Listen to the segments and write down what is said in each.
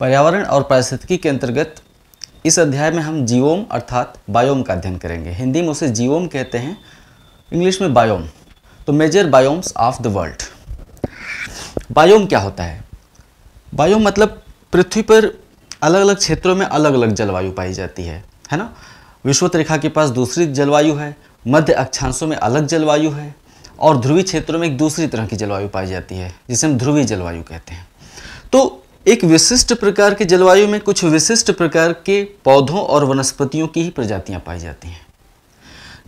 पर्यावरण और पारिस्थितिकी के अंतर्गत इस अध्याय में हम जीवोम अर्थात बायोम का अध्ययन करेंगे हिंदी में उसे जीवोम कहते हैं इंग्लिश में बायोम तो major biomes of the world biome क्या होता है बायोम मतलब पृथ्वी पर अलग अलग क्षेत्रों में अलग अलग जलवायु पाई जाती है है ना विश्वत रेखा के पास दूसरी जलवायु है मध्य अक्षांशों में अलग जलवायु है और ध्रुवीय क्षेत्रों में एक दूसरी तरह की जलवायु पाई जाती है जिसे हम ध्रुवीय जलवायु कहते हैं तो एक विशिष्ट प्रकार के जलवायु में कुछ विशिष्ट प्रकार के पौधों और वनस्पतियों की ही प्रजातियां पाई जाती हैं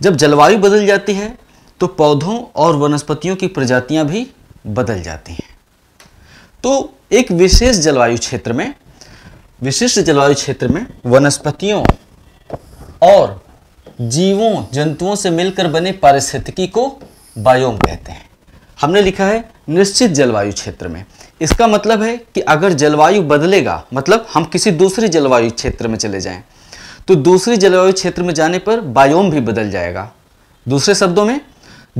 जब जलवायु बदल जाती है तो पौधों और वनस्पतियों की प्रजातियां भी बदल जाती हैं तो एक विशेष जलवायु क्षेत्र में विशिष्ट जलवायु क्षेत्र में वनस्पतियों और जीवों जंतुओं से मिलकर बने पारिस्थितिकी को बायोम कहते हैं हमने लिखा है निश्चित जलवायु क्षेत्र में इसका मतलब है कि अगर जलवायु बदलेगा मतलब हम किसी दूसरे जलवायु क्षेत्र में चले जाएं तो दूसरे जलवायु क्षेत्र में जाने पर बायोम भी बदल जाएगा दूसरे शब्दों में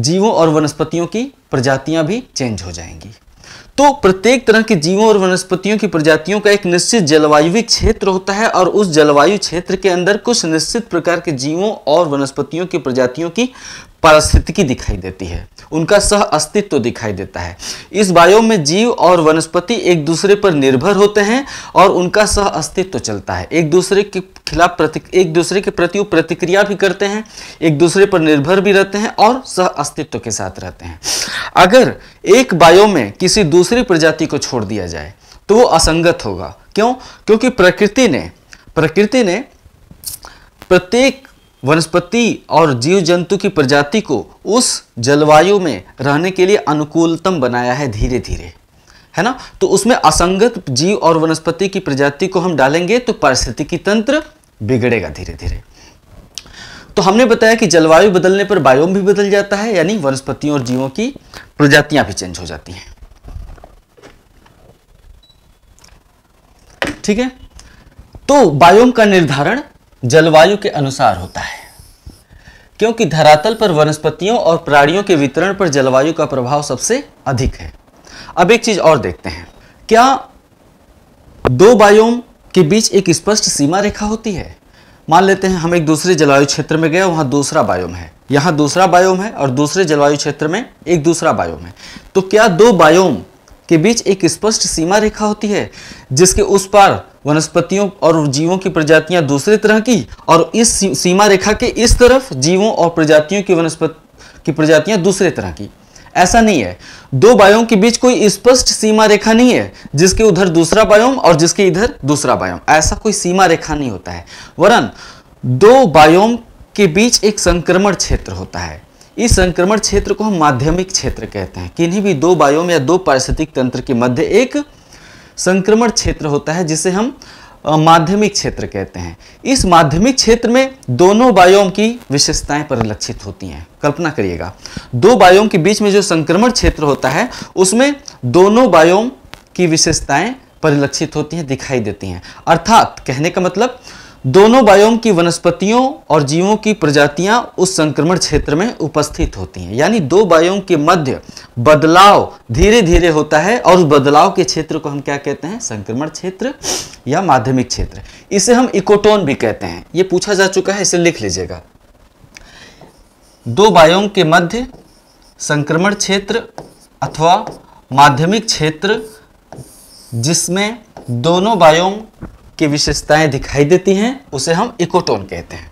जीवों और वनस्पतियों की प्रजातियां भी चेंज हो जाएंगी तो प्रत्येक तरह के जीवों और वनस्पतियों की प्रजातियों का एक निश्चित जलवायु क्षेत्र होता है और उस जलवायु क्षेत्र के अंदर कुछ निश्चित प्रकार के जीवों और वनस्पतियों की प्रजातियों की पारिस्थितिकी दिखाई देती है उनका सह अस्तित्व दिखाई देता है इस बायो में जीव और वनस्पति एक दूसरे पर निर्भर होते हैं और उनका सह अस्तित्व चलता है एक दूसरे के खिलाफ प्रति एक दूसरे के प्रति प्रतिक्रिया भी करते हैं एक दूसरे पर निर्भर भी रहते हैं और सह अस्तित्व के साथ रहते हैं अगर एक बायो में किसी दूसरी प्रजाति को छोड़ दिया जाए तो वो असंगत होगा क्यों क्योंकि प्रकृति ने प्रकृति ने प्रत्येक वनस्पति और जीव जंतु की प्रजाति को उस जलवायु में रहने के लिए अनुकूलतम बनाया है धीरे धीरे है ना तो उसमें असंगत जीव और वनस्पति की प्रजाति को हम डालेंगे तो पारिस्थितिकी तंत्र बिगड़ेगा धीरे धीरे तो हमने बताया कि जलवायु बदलने पर बायोम भी बदल जाता है यानी वनस्पतियों और जीवों की प्रजातियां भी चेंज हो जाती हैं ठीक है तो बायोम का निर्धारण जलवायु के अनुसार होता है क्योंकि धरातल पर वनस्पतियों और प्राणियों के वितरण पर जलवायु का प्रभाव सबसे अधिक है अब एक चीज और देखते हैं क्या दो बायोम के बीच एक स्पष्ट सीमा रेखा होती है मान लेते हैं हम एक दूसरे जलवायु क्षेत्र में गए वहां दूसरा बायोम है यहां दूसरा बायोम है और दूसरे जलवायु क्षेत्र में एक दूसरा बायोम है तो क्या दो बायोम के बीच एक स्पष्ट सीमा रेखा होती है जिसके उस पार वनस्पतियों और जीवों की प्रजातियां दूसरे तरह की और इस सीमा रेखा के इस तरफ जीवों और प्रजातियों की वनस्पति की प्रजातियां दूसरे तरह की ऐसा नहीं है दो बायोम के बीच कोई स्पष्ट सीमा रेखा नहीं है जिसके उधर दूसरा बायोम और जिसके इधर दूसरा बायोम ऐसा कोई सीमा रेखा नहीं होता है वरन दो बायोम के बीच एक संक्रमण क्षेत्र होता है इस संक्रमण क्षेत्र को हम माध्यमिक क्षेत्र कहते हैं किन्हीं भी दो बायोम या दो पारिस्थितिक तंत्र के मध्य एक संक्रमण क्षेत्र होता है जिसे हम माध्यमिक क्षेत्र कहते हैं इस माध्यमिक क्षेत्र में दोनों बायोम की विशेषताएं परिलक्षित होती हैं कल्पना करिएगा दो बायोम के बीच में जो संक्रमण क्षेत्र होता है उसमें दोनों बायोम की विशेषताएं परिलक्षित होती हैं दिखाई देती हैं अर्थात कहने का मतलब दोनों बायोम की वनस्पतियों और जीवों की प्रजातियां उस संक्रमण क्षेत्र में उपस्थित होती हैं यानी दो बायोम के मध्य बदलाव धीरे धीरे होता है और उस बदलाव के क्षेत्र को हम क्या कहते हैं संक्रमण क्षेत्र या माध्यमिक क्षेत्र इसे हम इकोटोन भी कहते हैं ये पूछा जा चुका है इसे लिख लीजिएगा दो बायोम के मध्य संक्रमण क्षेत्र अथवा माध्यमिक क्षेत्र जिसमें दोनों बायोम की विशेषताएं दिखाई देती हैं उसे हम इकोटोन कहते हैं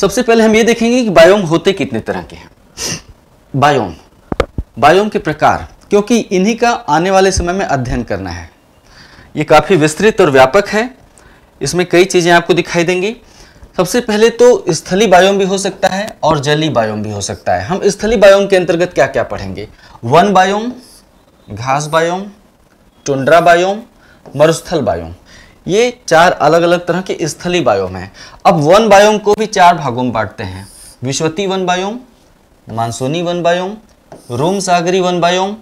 सबसे पहले हम ये देखेंगे कि बायोम होते कितने तरह के हैं बायोम बायोम के प्रकार क्योंकि इन्हीं का आने वाले समय में अध्ययन करना है ये काफ़ी विस्तृत और व्यापक है इसमें कई चीज़ें आपको दिखाई देंगी सबसे पहले तो स्थली बायोम भी हो सकता है और जली बायोम भी हो सकता है हम स्थली बायोम के अंतर्गत क्या क्या पढ़ेंगे वन बायोम घास बायोम टुंड्रा बायोम मरुस्थल बायोम ये चार अलग अलग तरह के स्थली बायोम हैं अब वन बायोम को भी चार भागों में बांटते हैं विश्वती वन बायोम मानसूनी वन बायोम रोम सागरी वन बायोम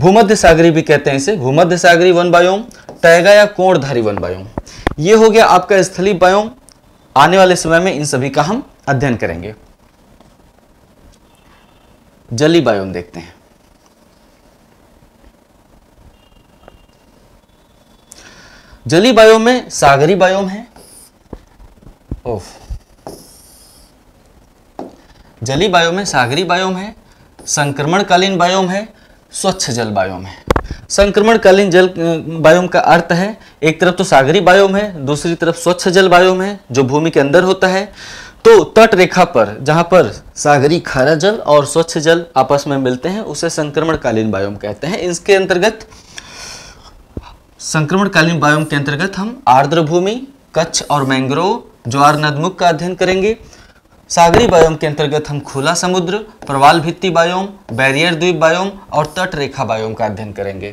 भूमध्य सागरी भी कहते हैं इसे भूमध्य सागरी वन बायोम टैगा या कोणधारी वन बायोम ये हो गया आपका स्थली बायोम आने वाले समय में इन सभी का हम अध्ययन करेंगे जली बायोम देखते हैं जली बायोम में सागरी बायोम है ओफ जली बायोम में सागरी बायोम है संक्रमणकालीन बायोम है स्वच्छ जल बायोम है संक्रमणकालीन जल बायोम का अर्थ है एक तरफ तो सागरी बायोम है दूसरी तरफ स्वच्छ जल बायोम है जो भूमि के अंदर होता है तो तट रेखा पर जहां पर सागरी खारा जल और स्वच्छ जल आपस में मिलते हैं उसे संक्रमणकालीन बायोम कहते हैं इसके अंतर्गत संक्रमणकालीन बायोम के अंतर्गत हम आर्द्र भूमि कच्छ और मैंग्रोव ज्वार नदमुख का अध्ययन करेंगे सागरी बायोम के अंतर्गत हम खुला समुद्र प्रवाल भित्ति बायोम बैरियर द्वीप बायोम और तट रेखा बायोम का अध्ययन करेंगे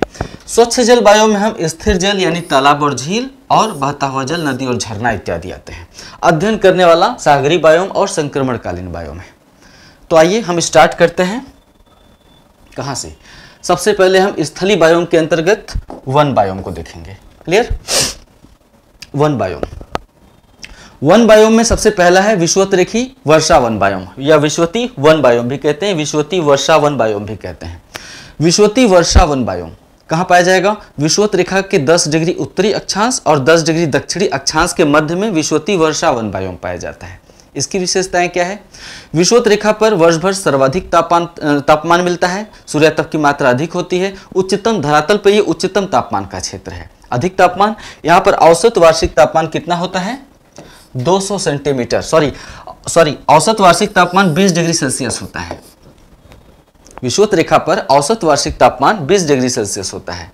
स्वच्छ जल बायोम में हम स्थिर जल यानी तालाब और झील और बहता हुआ जल नदी और झरना इत्यादि आते हैं अध्ययन करने वाला सागरी बायोम और संक्रमणकालीन बायोम है तो आइए हम स्टार्ट करते हैं कहाँ से सबसे पहले हम स्थली बायोम के अंतर्गत वन बायोम को देखेंगे क्लियर वन बायोम वन बायोम में सबसे पहला है विश्वत रेखी वर्षा वन बायोम या विश्वती वन बायोम भी कहते हैं विश्वती वर्षा वन बायोम भी कहते हैं विश्वती वर्षा वन बायोम कहाँ पाया जाएगा विश्वत रेखा के 10 डिग्री उत्तरी अक्षांश और 10 डिग्री दक्षिणी अक्षांश के मध्य में विश्वती वर्षा वन बायोम पाया जाता है इसकी विशेषताएं क्या है विश्वत रेखा पर वर्ष भर सर्वाधिक तापमान तापमान मिलता है तप की मात्रा अधिक होती है उच्चतम धरातल पर यह उच्चतम तापमान का क्षेत्र है अधिक तापमान यहाँ पर औसत वार्षिक तापमान कितना होता है 200 सेंटीमीटर सॉरी सॉरी औसत वार्षिक तापमान 20 डिग्री सेल्सियस होता है विश्वत रेखा पर औसत वार्षिक तापमान 20 डिग्री सेल्सियस होता है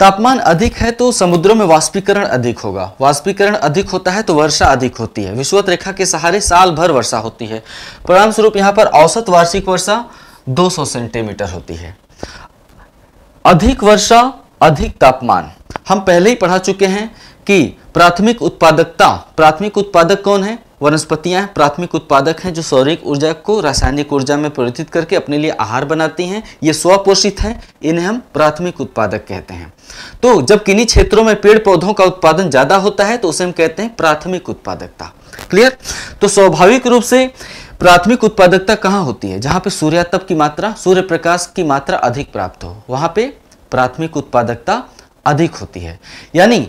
तापमान अधिक है तो समुद्रों में वाष्पीकरण अधिक होगा वाष्पीकरण अधिक होता है तो वर्षा अधिक होती है विश्वत रेखा के सहारे साल भर वर्षा होती है परिणाम स्वरूप यहाँ पर औसत वार्षिक वर्षा 200 सेंटीमीटर होती है अधिक वर्षा अधिक तापमान हम पहले ही पढ़ा चुके हैं कि प्राथमिक उत्पादकता प्राथमिक उत्पादक कौन है वनस्पतियां प्राथमिक उत्पादक हैं जो सौरिक ऊर्जा को रासायनिक ऊर्जा में परिवर्तित करके अपने लिए आहार बनाती हैं ये स्वपोषित हैं इन्हें हम प्राथमिक उत्पादक कहते हैं तो जब किन्हीं क्षेत्रों में पेड़ पौधों का उत्पादन ज़्यादा होता है तो उसे हम कहते हैं प्राथमिक उत्पादकता क्लियर तो स्वाभाविक रूप से प्राथमिक उत्पादकता कहाँ होती है जहाँ पे सूर्यातप की मात्रा सूर्य प्रकाश की मात्रा अधिक प्राप्त हो वहाँ पे प्राथमिक उत्पादकता अधिक होती है यानी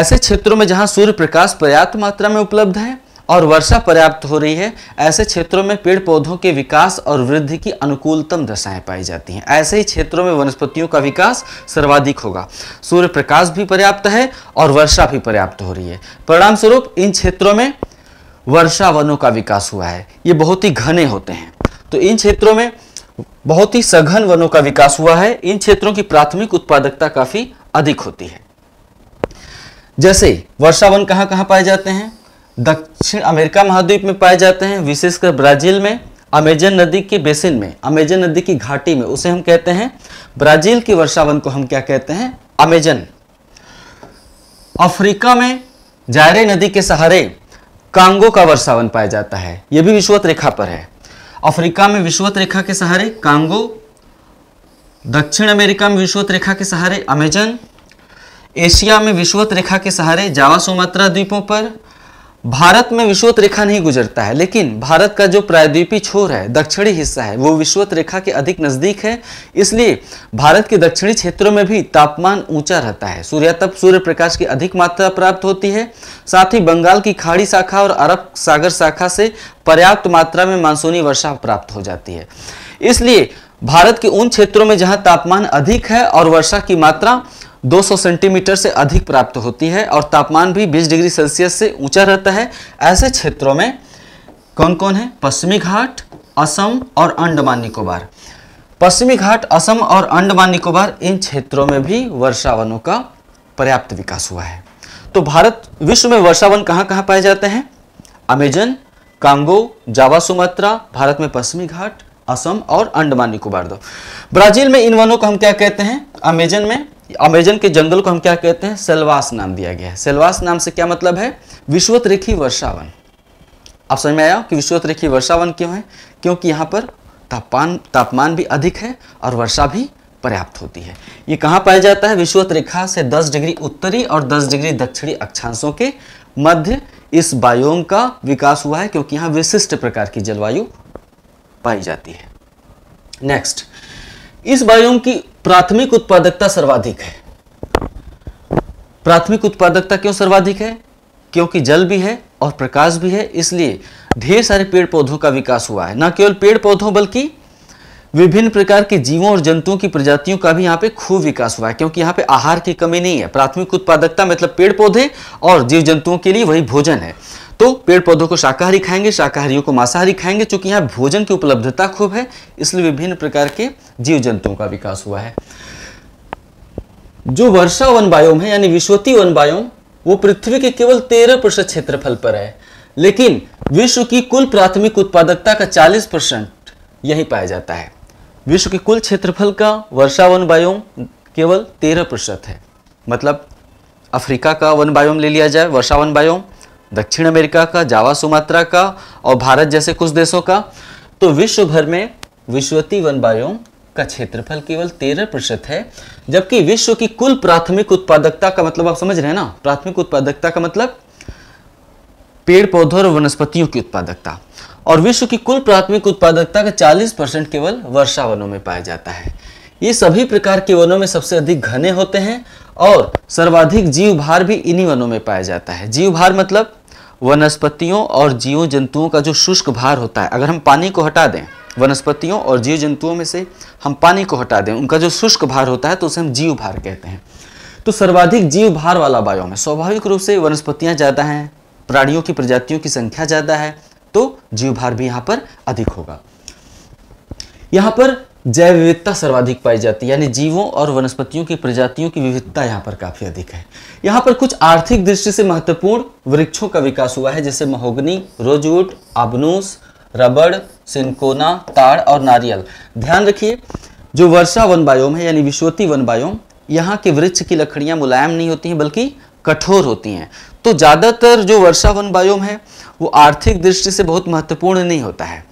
ऐसे क्षेत्रों में जहाँ सूर्य प्रकाश पर्याप्त मात्रा में उपलब्ध है और वर्षा पर्याप्त हो रही है ऐसे क्षेत्रों में पेड़ पौधों के विकास और वृद्धि की अनुकूलतम दशाएं पाई जाती हैं ऐसे ही क्षेत्रों में वनस्पतियों का विकास सर्वाधिक होगा सूर्य प्रकाश भी पर्याप्त है और वर्षा भी पर्याप्त हो रही है परिणाम स्वरूप इन क्षेत्रों में वर्षा वनों का विकास हुआ है ये बहुत ही घने होते हैं तो इन क्षेत्रों में बहुत ही सघन वनों का विकास हुआ है इन क्षेत्रों की प्राथमिक उत्पादकता काफी अधिक होती है जैसे वर्षा वन कहाँ कहाँ पाए जाते हैं दक्षिण अमेरिका महाद्वीप में पाए जाते हैं विशेषकर ब्राजील में अमेजन नदी के बेसिन में अमेजन नदी की घाटी में उसे हम कहते हैं ब्राजील की वर्षावन को हम क्या कहते हैं अमेजन अफ्रीका में जायरे नदी के सहारे कांगो का वर्षावन पाया जाता है यह भी विश्वत रेखा पर है अफ्रीका में विश्वत रेखा के सहारे कांगो दक्षिण अमेरिका में विश्वत रेखा के सहारे अमेजन एशिया में विश्वत रेखा के सहारे जावा सुमात्रा द्वीपों पर भारत में विश्वत रेखा नहीं गुजरता है लेकिन भारत का जो प्रायद्वीपी छोर है दक्षिणी हिस्सा है वो विश्वत रेखा के अधिक नज़दीक है इसलिए भारत के दक्षिणी क्षेत्रों में भी तापमान ऊंचा रहता है सूर्यातप सूर्य प्रकाश की अधिक मात्रा प्राप्त होती है साथ ही बंगाल की खाड़ी शाखा और अरब सागर शाखा से पर्याप्त मात्रा में मानसूनी वर्षा प्राप्त हो जाती है इसलिए भारत के उन क्षेत्रों में जहाँ तापमान अधिक है और वर्षा की मात्रा 200 सेंटीमीटर से अधिक प्राप्त होती है और तापमान भी 20 डिग्री सेल्सियस से ऊंचा रहता है ऐसे क्षेत्रों में कौन कौन है पश्चिमी घाट असम और अंडमान निकोबार पश्चिमी घाट असम और अंडमान निकोबार इन क्षेत्रों में भी वर्षावनों का पर्याप्त विकास हुआ है तो भारत विश्व में वर्षावन कहाँ कहाँ पाए जाते हैं Amazon Congo Java Sumatra Bharat में पश्चिमी घाट असम और अंडमान निकोबार दो ब्राजील में इन वनों को हम क्या कहते हैं अमेजन में अमेजन के जंगल को हम क्या कहते हैं सेलवास नाम दिया गया है सेलवास नाम से क्या मतलब है विश्वत रेखी वर्षावन आप समझ में आया कि विश्वत रेखी वर्षावन क्यों है क्योंकि यहाँ पर तापमान तापमान भी अधिक है और वर्षा भी पर्याप्त होती है ये कहाँ पाया जाता है विश्वत रेखा से 10 डिग्री उत्तरी और 10 डिग्री दक्षिणी अक्षांशों के मध्य इस बायोम का विकास हुआ है क्योंकि यहाँ विशिष्ट प्रकार की जलवायु पाई जाती है नेक्स्ट इस बायोम की प्राथमिक उत्पादकता सर्वाधिक है प्राथमिक उत्पादकता क्यों सर्वाधिक है क्योंकि जल भी है और प्रकाश भी है इसलिए ढेर सारे पेड़ पौधों का विकास हुआ है ना केवल पेड़ पौधों बल्कि विभिन्न प्रकार के जीवों और जंतुओं की प्रजातियों का भी यहाँ पे खूब विकास हुआ है क्योंकि यहाँ पे आहार की कमी नहीं है प्राथमिक उत्पादकता मतलब पेड़ पौधे और जीव जंतुओं के लिए वही भोजन है तो पेड़ पौधों को शाकाहारी खाएंगे शाकाहारियों को मांसाहारी खाएंगे चूंकि यहाँ भोजन की उपलब्धता खूब है इसलिए विभिन्न प्रकार के जीव जंतुओं का विकास हुआ है जो वर्षा वन बायोम है यानी विश्वती वन बायोम वो पृथ्वी के केवल तेरह प्रतिशत क्षेत्रफल पर है लेकिन विश्व की कुल प्राथमिक उत्पादकता का चालीस परसेंट यही पाया जाता है विश्व के कुल क्षेत्रफल का वर्षा वन बायोम केवल तेरह प्रतिशत है मतलब अफ्रीका का वन बायोम ले लिया जाए वर्षा वन बायोम दक्षिण अमेरिका का जावा सुमात्रा का और भारत जैसे कुछ देशों का तो विश्व भर में विश्वती वन बायोम का क्षेत्रफल केवल तेरह प्रतिशत है जबकि विश्व की कुल प्राथमिक उत्पादकता का मतलब आप समझ रहे हैं ना प्राथमिक उत्पादकता का मतलब पेड़ पौधों और वनस्पतियों की उत्पादकता और विश्व की कुल प्राथमिक उत्पादकता का 40 परसेंट केवल वर्षा वनों में पाया जाता है ये सभी प्रकार के वनों में सबसे अधिक घने होते हैं और सर्वाधिक जीव भार भी इन्हीं वनों में पाया जाता है जीव भार मतलब वनस्पतियों और जीव जंतुओं का जो शुष्क भार होता है अगर हम पानी को हटा दें वनस्पतियों और जीव जंतुओं में से हम पानी को हटा दें उनका जो शुष्क भार होता है तो उसे हम जीव भार कहते हैं तो सर्वाधिक जीव भार वाला बायो में स्वाभाविक रूप से वनस्पतियाँ ज़्यादा हैं प्राणियों की प्रजातियों की संख्या ज़्यादा है तो जीव भार भी यहाँ पर अधिक होगा यहाँ पर जैव विविधता सर्वाधिक पाई जाती है यानी जीवों और वनस्पतियों की प्रजातियों की विविधता यहाँ पर काफ़ी अधिक है यहाँ पर कुछ आर्थिक दृष्टि से महत्वपूर्ण वृक्षों का विकास हुआ है जैसे महोगनी रोजवुड आबनूस रबड़ सिंकोना ताड़ और नारियल ध्यान रखिए जो वर्षा वन बायोम है यानी विश्वती वन बायोम यहाँ के वृक्ष की लकड़ियाँ मुलायम नहीं होती हैं बल्कि कठोर होती हैं तो ज़्यादातर जो वर्षा वन बायोम है वो आर्थिक दृष्टि से बहुत महत्वपूर्ण नहीं होता है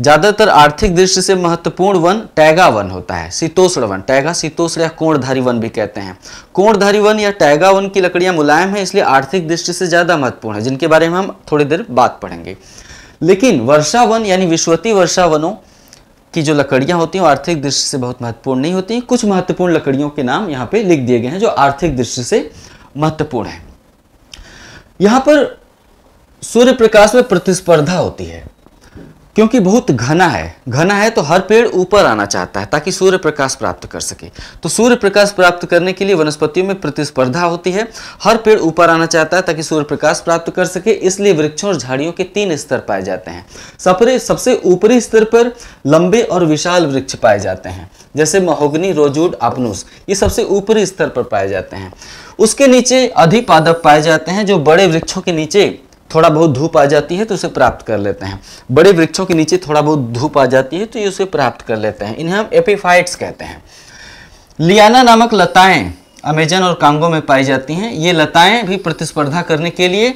ज्यादातर आर्थिक दृष्टि से महत्वपूर्ण वन टैगा वन होता है शीतोष्ण वन टैगा शीतोष्ण या कोणधारी वन भी कहते हैं कोणधारी वन या टैगा वन की लकड़ियां मुलायम है इसलिए आर्थिक दृष्टि से ज्यादा महत्वपूर्ण है जिनके बारे में हम थोड़ी देर बात पढ़ेंगे लेकिन वर्षा वन यानी विश्वती वर्षा वनों की जो लकड़ियां होती हैं आर्थिक दृष्टि से बहुत महत्वपूर्ण नहीं होती कुछ महत्वपूर्ण लकड़ियों के नाम यहाँ पे लिख दिए गए हैं जो आर्थिक दृष्टि से महत्वपूर्ण है यहाँ पर सूर्य प्रकाश में प्रतिस्पर्धा होती है क्योंकि बहुत घना है घना है तो हर पेड़ ऊपर आना चाहता है ताकि सूर्य प्रकाश प्राप्त कर सके तो सूर्य प्रकाश प्राप्त करने के लिए वनस्पतियों में प्रतिस्पर्धा होती है हर पेड़ ऊपर आना चाहता है ताकि सूर्य प्रकाश प्राप्त कर सके इसलिए वृक्षों और झाड़ियों के तीन स्तर पाए जाते हैं सपरे सबसे ऊपरी स्तर पर लंबे और विशाल वृक्ष पाए जाते हैं जैसे महोगनी रोजूड आपनूस ये सबसे ऊपरी स्तर पर पाए जाते हैं उसके नीचे अधिपादप पाए जाते हैं जो बड़े वृक्षों के नीचे थोड़ा बहुत धूप आ जाती है तो उसे प्राप्त कर लेते हैं बड़े वृक्षों के नीचे थोड़ा बहुत धूप आ जाती है तो ये उसे प्राप्त कर लेते हैं इन्हें हम एपीफाइट्स कहते हैं लियाना नामक लताएं अमेजन और कांगो में पाई जाती हैं ये लताएं भी प्रतिस्पर्धा करने के लिए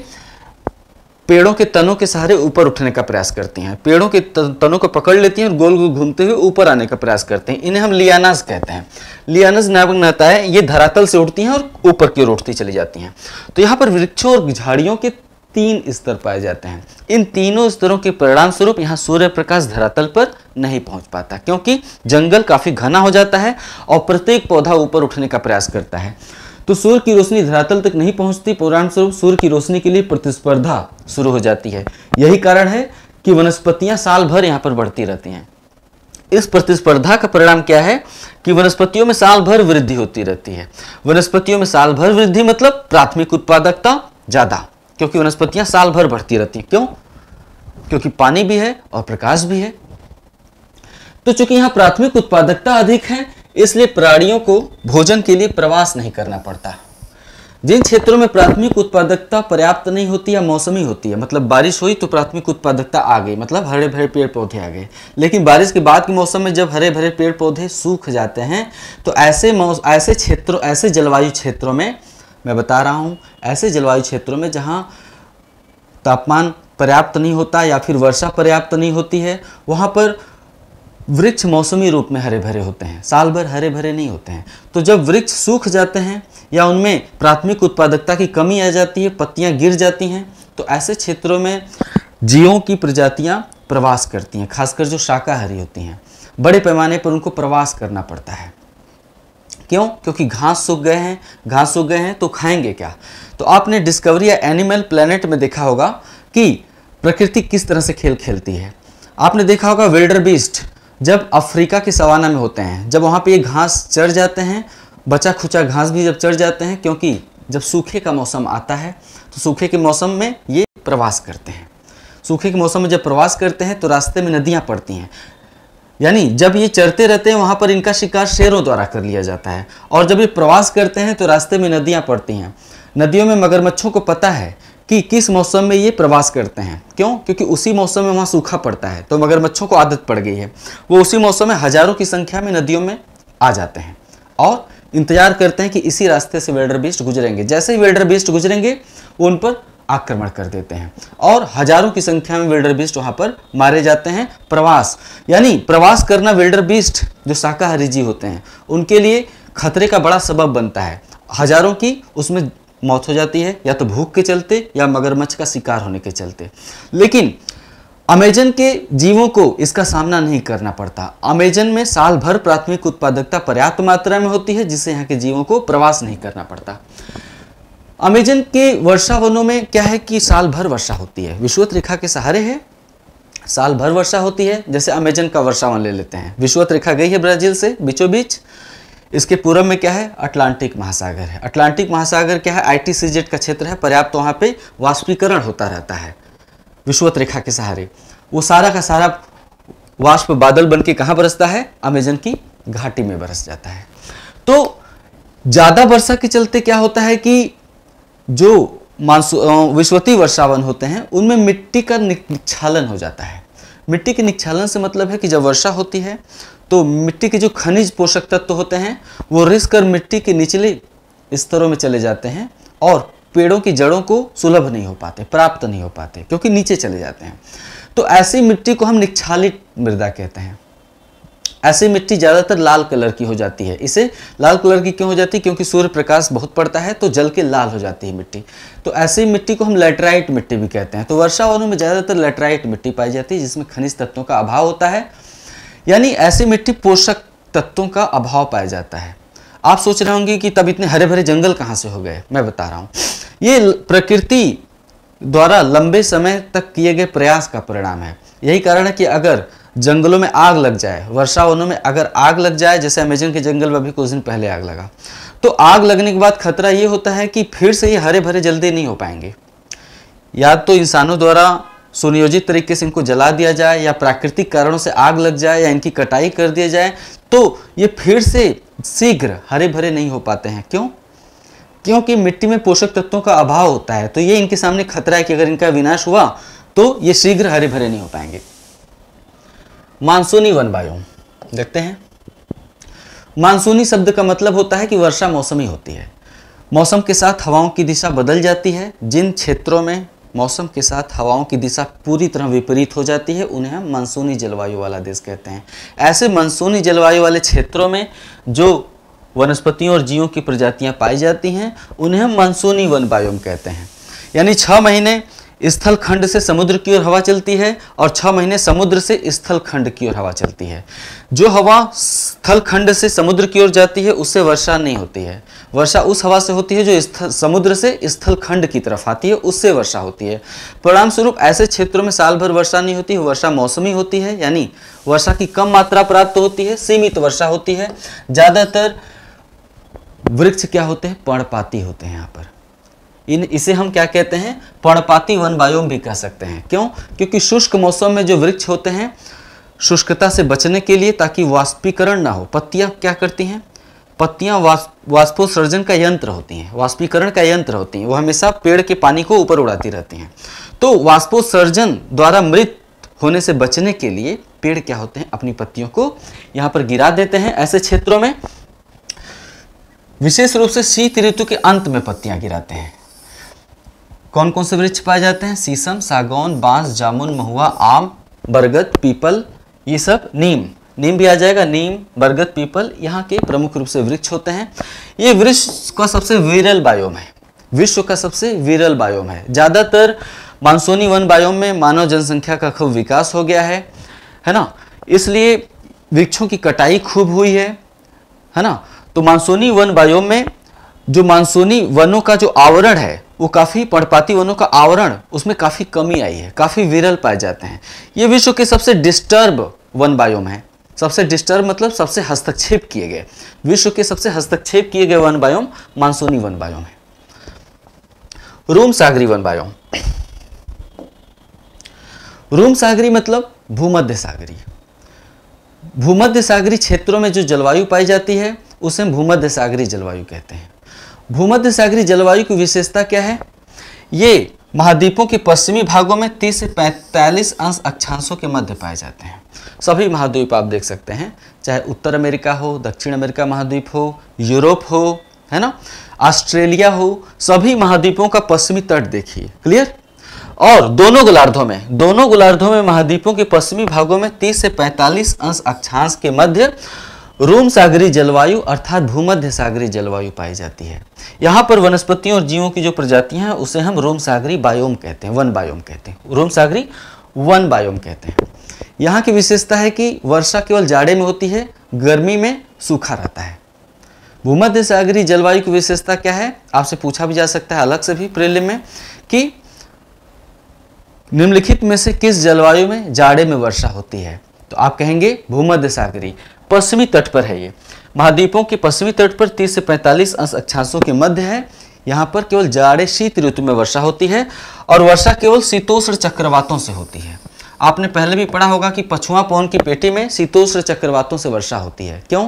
पेड़ों के तनों के सहारे ऊपर उठने का प्रयास करती हैं पेड़ों के तनों को पकड़ लेती हैं और गोल गोल घूमते हुए ऊपर आने का प्रयास करते हैं इन्हें हम लियानास कहते हैं लियानास नामक नता है ये धरातल से उठती हैं और ऊपर की ओर उठती चली जाती हैं तो यहाँ पर वृक्षों और झाड़ियों के तीन स्तर पाए जाते हैं इन तीनों स्तरों के परिणाम स्वरूप यहाँ सूर्य प्रकाश धरातल पर नहीं पहुंच पाता क्योंकि जंगल काफ़ी घना हो जाता है और प्रत्येक पौधा ऊपर उठने का प्रयास करता है तो सूर्य की रोशनी धरातल तक नहीं पहुंचती परिणाम स्वरूप सूर्य की रोशनी के लिए प्रतिस्पर्धा शुरू हो जाती है यही कारण है कि वनस्पतियां साल भर यहाँ पर बढ़ती रहती हैं इस प्रतिस्पर्धा का परिणाम क्या है कि वनस्पतियों में साल भर वृद्धि होती रहती है वनस्पतियों में साल भर वृद्धि मतलब प्राथमिक उत्पादकता ज़्यादा क्योंकि वनस्पतियां साल भर बढ़ती रहती हैं क्यों क्योंकि पानी भी है और प्रकाश भी है तो चूंकि यहाँ प्राथमिक उत्पादकता अधिक है इसलिए प्राणियों को भोजन के लिए प्रवास नहीं करना पड़ता जिन क्षेत्रों में प्राथमिक उत्पादकता पर्याप्त नहीं होती या मौसमी होती है मतलब बारिश हुई तो प्राथमिक उत्पादकता आ गई मतलब हरे भरे पेड़ पौधे आ गए लेकिन बारिश के बाद के मौसम में जब हरे भरे पेड़ पौधे सूख जाते हैं तो ऐसे ऐसे क्षेत्रों ऐसे जलवायु क्षेत्रों में मैं बता रहा हूँ ऐसे जलवायु क्षेत्रों में जहाँ तापमान पर्याप्त नहीं होता या फिर वर्षा पर्याप्त नहीं होती है वहाँ पर वृक्ष मौसमी रूप में हरे भरे होते हैं साल भर हरे भरे नहीं होते हैं तो जब वृक्ष सूख जाते हैं या उनमें प्राथमिक उत्पादकता की कमी आ जाती है पत्तियाँ गिर जाती हैं तो ऐसे क्षेत्रों में जीवों की प्रजातियाँ प्रवास करती हैं खासकर जो शाकाहारी होती हैं बड़े पैमाने पर उनको प्रवास करना पड़ता है क्यों क्योंकि घास सूख गए हैं घास सूख गए हैं तो खाएंगे क्या तो आपने डिस्कवरी या एनिमल प्लेनेट में देखा होगा कि प्रकृति किस तरह से खेल खेलती है आपने देखा होगा विल्डर बीस्ट जब अफ्रीका के सवाना में होते हैं जब वहाँ पर ये घास चढ़ जाते हैं बचा खुचा घास भी जब चढ़ जाते हैं क्योंकि जब सूखे का मौसम आता है तो सूखे के मौसम में ये प्रवास करते हैं सूखे के मौसम में जब प्रवास करते हैं तो रास्ते में नदियाँ पड़ती हैं यानी जब ये चरते रहते हैं वहाँ पर इनका शिकार शेरों द्वारा कर लिया जाता है और जब ये प्रवास करते हैं तो रास्ते में नदियाँ पड़ती हैं नदियों में मगरमच्छों को पता है कि किस मौसम में ये प्रवास करते हैं क्यों क्योंकि उसी मौसम में वहाँ सूखा पड़ता है तो मगरमच्छों को आदत पड़ गई है वो उसी मौसम में हज़ारों की संख्या में नदियों में आ जाते हैं और इंतजार करते हैं कि इसी रास्ते से वेल्डर बीस्ट गुजरेंगे जैसे ही वेल्डर बीस्ट गुजरेंगे उन पर आक्रमण कर देते हैं और हजारों की संख्या में विल्डर बीस्ट वहाँ पर मारे जाते हैं प्रवास यानी प्रवास करना विल्डर बीस्ट जो शाकाहारी जी होते हैं उनके लिए खतरे का बड़ा सबब बनता है हजारों की उसमें मौत हो जाती है या तो भूख के चलते या मगरमच्छ का शिकार होने के चलते लेकिन अमेजन के जीवों को इसका सामना नहीं करना पड़ता अमेजन में साल भर प्राथमिक उत्पादकता पर्याप्त मात्रा में होती है जिससे यहाँ के जीवों को प्रवास नहीं करना पड़ता अमेजन के वर्षा वनों में क्या है कि साल भर वर्षा होती है विश्वत रेखा के सहारे है साल भर वर्षा होती है जैसे अमेजन का वर्षा वन ले लेते हैं विश्वत रेखा गई है ब्राजील से बीचों बीच इसके पूर्व में क्या है अटलांटिक महासागर है अटलांटिक महासागर क्या है आई का क्षेत्र है पर्याप्त तो वहाँ पे वाष्पीकरण होता रहता है विश्वत रेखा के सहारे वो सारा का सारा वाष्प बादल बन के कहाँ बरसता है अमेजन की घाटी में बरस जाता है तो ज़्यादा वर्षा के चलते क्या होता है कि जो मानसू विश्वती वर्षावन होते हैं उनमें मिट्टी का निक्षालन हो जाता है मिट्टी के निक्षालन से मतलब है कि जब वर्षा होती है तो मिट्टी के जो खनिज पोषक तत्व तो होते हैं वो रिस कर मिट्टी के निचले स्तरों में चले जाते हैं और पेड़ों की जड़ों को सुलभ नहीं हो पाते प्राप्त नहीं हो पाते क्योंकि नीचे चले जाते हैं तो ऐसी मिट्टी को हम निक्षालित मृदा कहते हैं ऐसी मिट्टी ज़्यादातर लाल कलर की हो जाती है इसे लाल कलर की क्यों हो जाती है क्योंकि सूर्य प्रकाश बहुत पड़ता है तो जल के लाल हो जाती है मिट्टी तो ऐसी मिट्टी को हम लेटराइट मिट्टी भी कहते हैं तो वर्षा वनों में ज़्यादातर लेटराइट मिट्टी पाई जाती है जिसमें खनिज तत्वों का अभाव होता है यानी ऐसी मिट्टी पोषक तत्वों का अभाव पाया जाता है आप सोच रहे होंगे कि तब इतने हरे भरे जंगल कहाँ से हो गए मैं बता रहा हूँ ये प्रकृति द्वारा लंबे समय तक किए गए प्रयास का परिणाम है यही कारण है कि अगर जंगलों में आग लग जाए वर्षा वनों में अगर आग लग जाए जैसे अमेजन के जंगल में अभी कुछ दिन पहले आग लगा तो आग लगने के बाद खतरा ये होता है कि फिर से ये हरे भरे जल्दी नहीं हो पाएंगे या तो इंसानों द्वारा सुनियोजित तरीके से इनको जला दिया जाए या प्राकृतिक कारणों से आग लग जाए या इनकी कटाई कर दिया जाए तो ये फिर से शीघ्र हरे भरे नहीं हो पाते हैं क्यों क्योंकि मिट्टी में पोषक तत्वों का अभाव होता है तो ये इनके सामने खतरा है कि अगर इनका विनाश हुआ तो ये शीघ्र हरे भरे नहीं हो पाएंगे मानसूनी वन वायु देखते हैं मानसूनी शब्द का मतलब होता है कि वर्षा मौसमी होती है मौसम के साथ हवाओं की दिशा बदल जाती है जिन क्षेत्रों में मौसम के साथ हवाओं की दिशा पूरी तरह विपरीत हो जाती है उन्हें हम मानसूनी जलवायु वाला देश कहते हैं ऐसे मानसूनी जलवायु वाले क्षेत्रों में जो वनस्पतियों और जीवों की प्रजातियां पाई जाती हैं उन्हें हम मानसूनी वन वायुम कहते हैं यानी छः महीने स्थल खंड से समुद्र की ओर हवा चलती है और छह महीने समुद्र से स्थल खंड की ओर हवा चलती है जो हवा स्थल खंड से समुद्र की ओर जाती है उससे वर्षा नहीं होती है वर्षा उस हवा से होती है जो समुद्र से स्थल खंड की तरफ आती है उससे वर्षा होती है परिणाम स्वरूप ऐसे क्षेत्रों में साल भर वर्षा नहीं होती वर्षा मौसमी होती है यानी वर्षा की कम मात्रा प्राप्त होती है सीमित वर्षा होती है ज़्यादातर वृक्ष क्या होते हैं पर्णपाती होते हैं यहाँ पर इन इसे हम क्या कहते हैं पर्णपाती वन बायोम भी कह सकते हैं क्यों क्योंकि शुष्क मौसम में जो वृक्ष होते हैं शुष्कता से बचने के लिए ताकि वाष्पीकरण ना हो पत्तियाँ क्या करती हैं पत्तियाँ वाष्पोत्सर्जन का यंत्र होती हैं वाष्पीकरण का यंत्र होती हैं वो हमेशा पेड़ के पानी को ऊपर उड़ाती रहती हैं तो वाष्पोत्सर्जन द्वारा मृत होने से बचने के लिए पेड़ क्या होते हैं अपनी पत्तियों को यहाँ पर गिरा देते हैं ऐसे क्षेत्रों में विशेष रूप से शीत ऋतु के अंत में पत्तियां गिराते हैं कौन कौन से वृक्ष पाए जाते हैं शीशम सागौन बांस जामुन महुआ आम बरगद पीपल ये सब नीम नीम भी आ जाएगा नीम बरगद पीपल यहाँ के प्रमुख रूप से वृक्ष होते हैं ये वृक्ष का सबसे विरल बायोम है विश्व का सबसे विरल बायोम है ज़्यादातर मानसूनी वन बायोम में मानव जनसंख्या का खूब विकास हो गया है है ना इसलिए वृक्षों की कटाई खूब हुई है है ना तो मानसूनी वन बायोम में जो मानसूनी वनों का जो आवरण है वो काफ़ी पर्णपाती वनों का आवरण उसमें काफ़ी कमी आई है काफ़ी विरल पाए जाते हैं ये विश्व के सबसे डिस्टर्ब वन बायोम है सबसे डिस्टर्ब मतलब सबसे हस्तक्षेप किए गए विश्व के सबसे हस्तक्षेप किए गए वन बायोम मानसूनी वन बायोम है रोम सागरी वन बायोम रोम सागरी मतलब भूमध्य सागरी भूमध्य सागरी क्षेत्रों में जो जलवायु पाई जाती है उसे भूमध्य सागरी जलवायु कहते हैं भूमध्य सागरी जलवायु की विशेषता क्या है ये महाद्वीपों के पश्चिमी भागों में 30 से 45 अंश अक्षांशों के मध्य पाए जाते हैं सभी महाद्वीप आप देख सकते हैं चाहे उत्तर अमेरिका हो दक्षिण अमेरिका महाद्वीप हो यूरोप हो है ना ऑस्ट्रेलिया हो सभी महाद्वीपों का पश्चिमी तट देखिए क्लियर और दोनों गोलार्धों में दोनों गोलार्धों में महाद्वीपों के पश्चिमी भागों में 30 से 45 अंश अक्षांश के मध्य रोम सागरी जलवायु अर्थात भूमध्य सागरी जलवायु पाई जाती है यहाँ पर वनस्पतियों और जीवों की जो प्रजातियाँ हैं उसे हम रोम सागरी बायोम कहते हैं वन बायोम कहते हैं रोम सागरी वन बायोम कहते हैं यहाँ की विशेषता है कि वर्षा केवल जाड़े में होती है गर्मी में सूखा रहता है भूमध्य सागरी जलवायु की विशेषता क्या है आपसे पूछा भी जा सकता है अलग से भी प्रेलिम में कि निम्नलिखित में से किस जलवायु में जाड़े में वर्षा होती है तो आप कहेंगे भूमध्य सागरी पश्चिमी तट पर है ये महाद्वीपों के पश्चिमी तट पर 30 से 45 अंश अक्षांशों के मध्य है यहाँ पर केवल जाड़े शीत ऋतु में वर्षा होती है और वर्षा केवल शीतोष्ण चक्रवातों से होती है आपने पहले भी पढ़ा होगा कि पछुआ पवन की पेटी में शीतोष्ण चक्रवातों से वर्षा होती है क्यों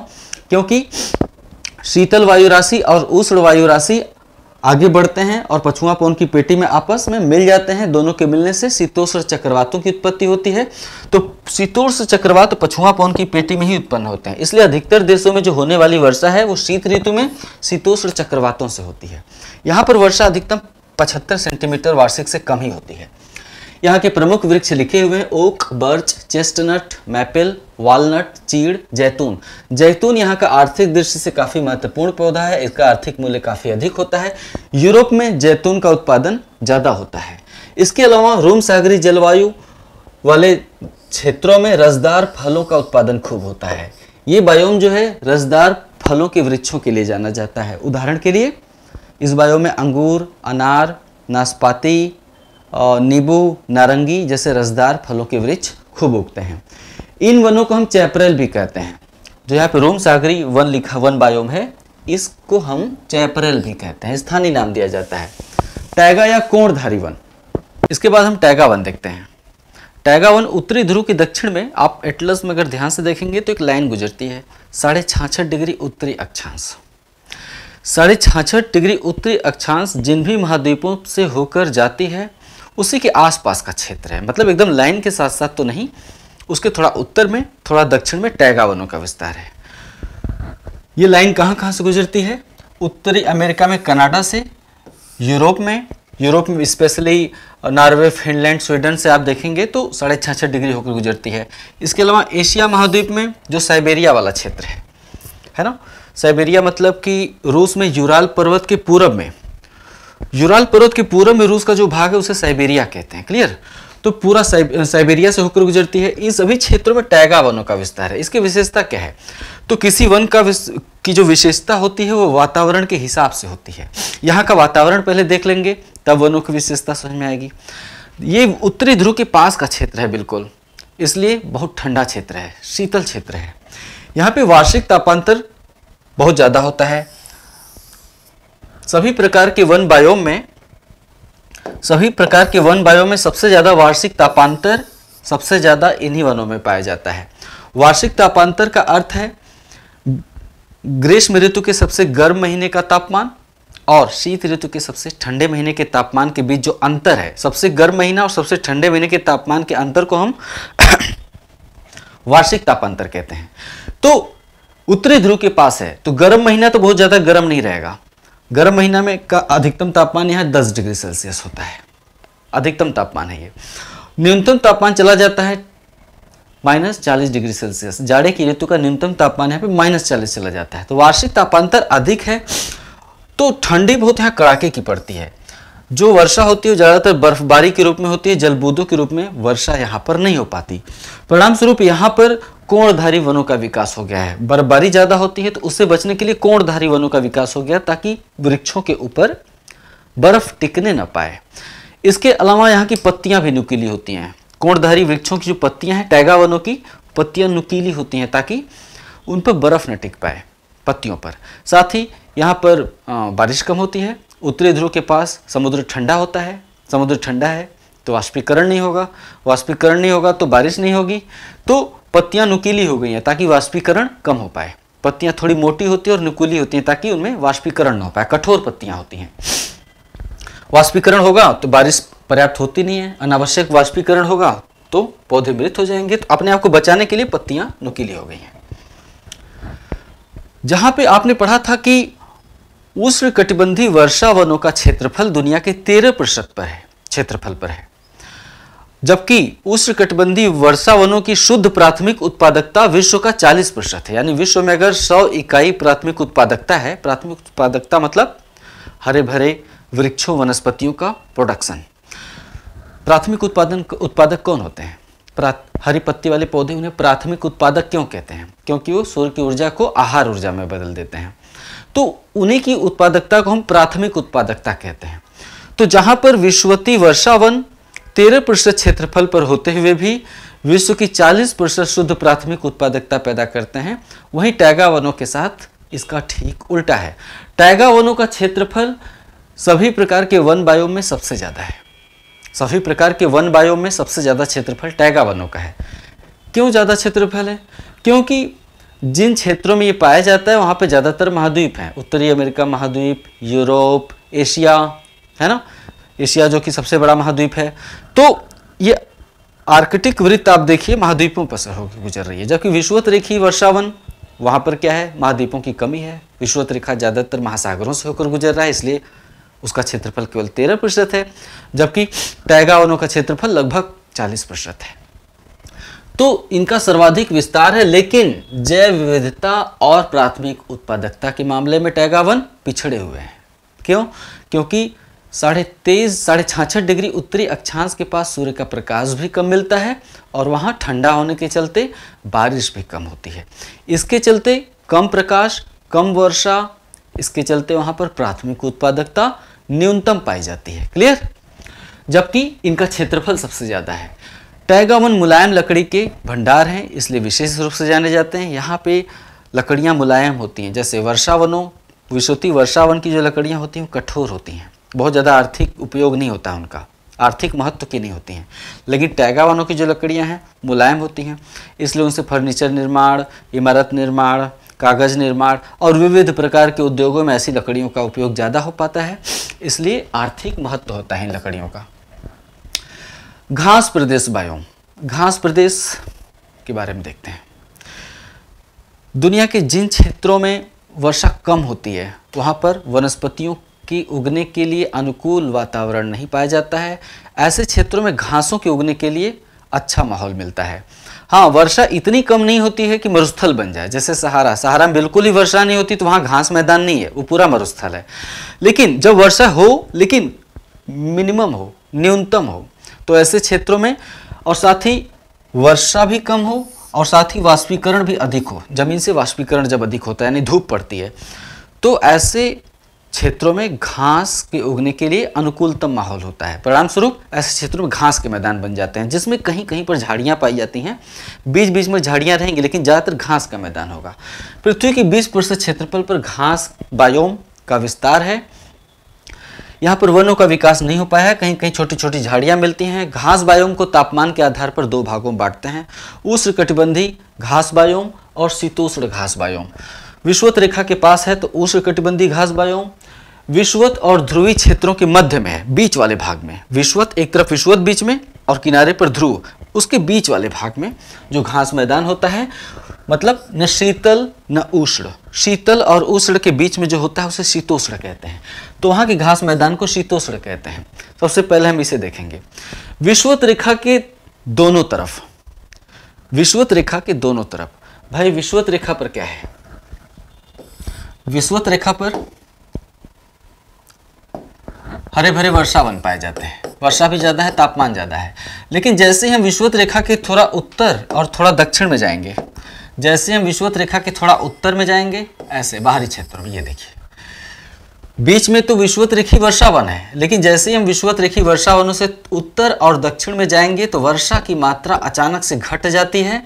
क्योंकि शीतल वायु राशि और उष्ण वायु राशि आगे बढ़ते हैं और पछुआ पवन की पेटी में आपस में मिल जाते हैं दोनों के मिलने से शीतोष्ण चक्रवातों की उत्पत्ति होती है तो शीतोष्ण चक्रवात पछुआ पवन की पेटी में ही उत्पन्न होते हैं इसलिए अधिकतर देशों में जो होने वाली वर्षा है वो शीत ऋतु में शीतोष्ण चक्रवातों से होती है यहाँ पर वर्षा अधिकतम पचहत्तर सेंटीमीटर वार्षिक से कम ही होती है यहाँ के प्रमुख वृक्ष लिखे हुए हैं oak birch chestnut maple walnut चीड़ जैतून जैतून यहाँ का आर्थिक दृष्टि से काफ़ी महत्वपूर्ण पौधा है इसका आर्थिक मूल्य काफ़ी अधिक होता है यूरोप में जैतून का उत्पादन ज़्यादा होता है इसके अलावा रोम सागरी जलवायु वाले क्षेत्रों में रसदार फलों का उत्पादन खूब होता है ये बायोम जो है रसदार फलों के वृक्षों के लिए जाना जाता है उदाहरण के लिए इस बायोम में अंगूर अनार नाशपाती नींबू नारंगी जैसे रसदार फलों के वृक्ष खूब उगते हैं इन वनों को हम चैप्रेल भी कहते हैं जो यहाँ पे रोम सागरी वन लिखा वन बायोम है इसको हम चैप्रेल भी कहते हैं स्थानीय नाम दिया जाता है टैगा या कोणधारी वन इसके बाद हम टैगा वन देखते हैं टैगा वन उत्तरी ध्रुव के दक्षिण में आप एटलस में अगर ध्यान से देखेंगे तो एक लाइन गुजरती है साढ़े छाछठ डिग्री उत्तरी अक्षांश साढ़े छाछठ डिग्री उत्तरी अक्षांश जिन भी महाद्वीपों से होकर जाती है उसी के आसपास का क्षेत्र है मतलब एकदम लाइन के साथ साथ तो नहीं उसके थोड़ा उत्तर में थोड़ा दक्षिण में टैगा वनों का विस्तार है ये लाइन कहाँ कहाँ से गुजरती है उत्तरी अमेरिका में कनाडा से यूरोप में यूरोप में स्पेशली नॉर्वे फिनलैंड स्वीडन से आप देखेंगे तो साढ़े छः छः डिग्री होकर गुजरती है इसके अलावा एशिया महाद्वीप में जो साइबेरिया वाला क्षेत्र है है ना साइबेरिया मतलब कि रूस में यूराल पर्वत के पूरब में यूराल पर्वत के पूर्व में रूस का जो भाग है उसे साइबेरिया कहते हैं क्लियर तो पूरा साइबेरिया से होकर गुजरती है इन सभी क्षेत्रों में टैगा वनों का विस्तार है इसकी विशेषता क्या है तो किसी वन का की जो विशेषता होती है वो वातावरण के हिसाब से होती है यहाँ का वातावरण पहले देख लेंगे तब वनों की विशेषता समझ में आएगी ये उत्तरी ध्रुव के पास का क्षेत्र है बिल्कुल इसलिए बहुत ठंडा क्षेत्र है शीतल क्षेत्र है यहाँ पे वार्षिक तापांतर बहुत ज़्यादा होता है सभी प्रकार के वन बायोम में सभी प्रकार के वन बायोम में सबसे ज़्यादा वार्षिक तापांतर सबसे ज़्यादा इन्हीं वनों में पाया जाता है वार्षिक तापांतर का अर्थ है ग्रीष्म ऋतु के सबसे गर्म महीने का तापमान और शीत ऋतु के सबसे ठंडे महीने के तापमान के बीच जो अंतर है सबसे गर्म महीना और सबसे ठंडे महीने के तापमान के अंतर को हम वार्षिक तापांतर कहते हैं तो उत्तरी ध्रुव के पास है तो गर्म महीना तो बहुत ज़्यादा गर्म नहीं रहेगा गर्म महीना में का अधिकतम तापमान यहाँ 10 डिग्री सेल्सियस होता है अधिकतम तापमान है ये न्यूनतम तापमान चला जाता है माइनस चालीस डिग्री सेल्सियस जाड़े की ऋतु का न्यूनतम तापमान यहाँ पे माइनस चालीस चला जाता है तो वार्षिक तापांतर अधिक है तो ठंडी बहुत यहाँ कड़ाके की पड़ती है जो वर्षा होती है ज़्यादातर बर्फबारी के रूप में होती है जलबूदों के रूप में वर्षा यहाँ पर नहीं हो पाती परिणाम स्वरूप यहाँ पर कोणधारी वनों का विकास हो गया है बर्फबारी ज़्यादा होती है तो उससे बचने के लिए कोणधारी वनों का विकास हो गया ताकि वृक्षों के ऊपर बर्फ टिकने ना पाए इसके अलावा यहाँ की पत्तियाँ भी नुकीली होती हैं कोणधारी वृक्षों की जो पत्तियाँ हैं टैगा वनों की पत्तियाँ नुकीली होती हैं ताकि उन पर बर्फ़ न टिक पाए पत्तियों पर साथ ही यहाँ पर बारिश कम होती है उत्तरी ध्रुव के पास समुद्र ठंडा होता है समुद्र ठंडा है तो वाष्पीकरण नहीं होगा वाष्पीकरण नहीं होगा तो बारिश नहीं होगी तो पत्तियां नुकीली हो गई हैं ताकि वाष्पीकरण कम हो पाए पत्तियां थोड़ी मोटी होती हैं और नुकीली होती हैं ताकि उनमें वाष्पीकरण ना हो पाए कठोर पत्तियां होती हैं वाष्पीकरण होगा तो बारिश पर्याप्त होती नहीं है अनावश्यक वाष्पीकरण होगा तो पौधे मृत हो जाएंगे तो अपने आप को बचाने के लिए पत्तियां नुकीली हो गई हैं जहां पे आपने पढ़ा था कि उष्ण कटिबंधी वर्षा वनों का क्षेत्रफल दुनिया के तेरह प्रतिशत पर है क्षेत्रफल पर है जबकि उष्णकटिबंधीय वर्षा वनों की शुद्ध प्राथमिक उत्पादकता विश्व का 40 प्रतिशत है यानी विश्व में अगर 100 इकाई प्राथमिक उत्पादकता है प्राथमिक उत्पादकता मतलब हरे भरे वृक्षों वनस्पतियों का प्रोडक्शन प्राथमिक उत्पादन उत्पादक कौन होते हैं हरी पत्ती वाले पौधे उन्हें प्राथमिक उत्पादक क्यों कहते हैं क्योंकि वो सूर्य की ऊर्जा को आहार ऊर्जा में बदल देते हैं तो उन्हीं की उत्पादकता को हम प्राथमिक उत्पादकता कहते हैं तो जहां पर विश्वती वर्षावन तेरह प्रतिशत क्षेत्रफल पर होते हुए भी विश्व की चालीस प्रतिशत शुद्ध प्राथमिक उत्पादकता पैदा करते हैं वहीं टैगा वनों के साथ इसका ठीक उल्टा है टैगा वनों का क्षेत्रफल सभी प्रकार के वन बायो में सबसे ज़्यादा है सभी प्रकार के वन बायो में सबसे ज़्यादा क्षेत्रफल टैगा वनों का है क्यों ज़्यादा क्षेत्रफल है क्योंकि जिन क्षेत्रों में ये पाया जाता है वहाँ पर ज़्यादातर महाद्वीप हैं उत्तरी अमेरिका महाद्वीप यूरोप एशिया है ना एशिया जो कि सबसे बड़ा महाद्वीप है तो ये आर्कटिक वृत्त आप देखिए महाद्वीपों पर से होकर गुजर रही है जबकि विश्वत रेखी वर्षावन वहाँ पर क्या है महाद्वीपों की कमी है विश्वत रेखा ज़्यादातर महासागरों से होकर गुजर रहा है इसलिए उसका क्षेत्रफल केवल तेरह प्रतिशत है जबकि टैगा वनों का क्षेत्रफल लगभग चालीस प्रतिशत है तो इनका सर्वाधिक विस्तार है लेकिन जैव विविधता और प्राथमिक उत्पादकता के मामले में टैगा वन पिछड़े हुए हैं क्यों क्योंकि साढ़े तेईस साढ़े छाछठ डिग्री उत्तरी अक्षांश के पास सूर्य का प्रकाश भी कम मिलता है और वहाँ ठंडा होने के चलते बारिश भी कम होती है इसके चलते कम प्रकाश कम वर्षा इसके चलते वहाँ पर प्राथमिक उत्पादकता न्यूनतम पाई जाती है क्लियर जबकि इनका क्षेत्रफल सबसे ज़्यादा है टैगावन मुलायम लकड़ी के भंडार हैं इसलिए विशेष रूप से जाने जाते हैं यहाँ पे लकड़ियाँ मुलायम होती हैं जैसे वर्षावनों विशोती वर्षावन की जो लकड़ियाँ होती हैं वो कठोर होती हैं बहुत ज़्यादा आर्थिक उपयोग नहीं होता उनका आर्थिक महत्व की नहीं होती हैं लेकिन टैगा वनों की जो लकड़ियाँ हैं मुलायम होती हैं इसलिए उनसे फर्नीचर निर्माण इमारत निर्माण कागज़ निर्माण और विविध प्रकार के उद्योगों में ऐसी लकड़ियों का उपयोग ज़्यादा हो पाता है इसलिए आर्थिक महत्व होता है इन लकड़ियों का घास प्रदेश बायोम घास प्रदेश के बारे में देखते हैं दुनिया के जिन क्षेत्रों में वर्षा कम होती है वहाँ पर वनस्पतियों की उगने के लिए अनुकूल वातावरण नहीं पाया जाता है ऐसे क्षेत्रों में घासों के उगने के लिए अच्छा माहौल मिलता है हाँ वर्षा इतनी कम नहीं होती है कि मरुस्थल बन जाए जैसे सहारा सहारा में बिल्कुल ही वर्षा नहीं होती तो वहाँ घास मैदान नहीं है वो पूरा मरुस्थल है लेकिन जब वर्षा हो लेकिन मिनिमम हो न्यूनतम हो तो ऐसे क्षेत्रों में और साथ ही वर्षा भी कम हो और साथ ही वाष्पीकरण भी अधिक हो जमीन से वाष्पीकरण जब अधिक होता है यानी धूप पड़ती है तो ऐसे क्षेत्रों में घास के उगने के लिए अनुकूलतम माहौल होता है परिणाम स्वरूप ऐसे क्षेत्रों में घास के मैदान बन जाते हैं जिसमें कहीं कहीं पर झाड़ियाँ पाई जाती हैं बीच बीच में झाड़ियाँ रहेंगी लेकिन ज़्यादातर घास का मैदान होगा पृथ्वी के बीस प्रतिशत क्षेत्रफल पर घास बायोम का विस्तार है यहाँ पर वनों का विकास नहीं हो पाया है कहीं कहीं छोटी छोटी झाड़ियाँ मिलती हैं घास बायोम को तापमान के आधार पर दो भागों में बांटते हैं उष्ण कटिबंधी घास बायोम और शीतोष्ण घास बायोम विश्वत रेखा के पास है तो उष्णकटिबंधीय घास बायोम विश्वत और ध्रुवी क्षेत्रों के मध्य में है बीच वाले भाग में विश्वत एक तरफ विश्वत बीच में और किनारे पर ध्रुव उसके बीच वाले भाग में जो घास मैदान होता है मतलब न शीतल न उष्ण शीतल और उष्ण के बीच में जो होता है उसे शीतोष्ण कहते हैं तो वहाँ के घास मैदान को शीतोष्ण कहते हैं सबसे पहले हम इसे देखेंगे विश्वत रेखा के दोनों तरफ विश्वत रेखा के दोनों तरफ भाई विश्वत रेखा पर क्या है विश्वत रेखा पर हरे भरे वर्षा वन पाए जाते हैं वर्षा भी ज़्यादा है तापमान ज़्यादा है लेकिन जैसे ही हम विश्वत रेखा के थोड़ा उत्तर और थोड़ा दक्षिण में जाएंगे जैसे हम विश्वत रेखा के थोड़ा उत्तर में जाएंगे ऐसे बाहरी क्षेत्रों में ये देखिए बीच में तो विश्वत रेखी वर्षा वन है लेकिन जैसे ही हम विश्वत रेखी वर्षा वनों से उत्तर और दक्षिण में जाएंगे तो वर्षा की मात्रा अचानक से घट जाती है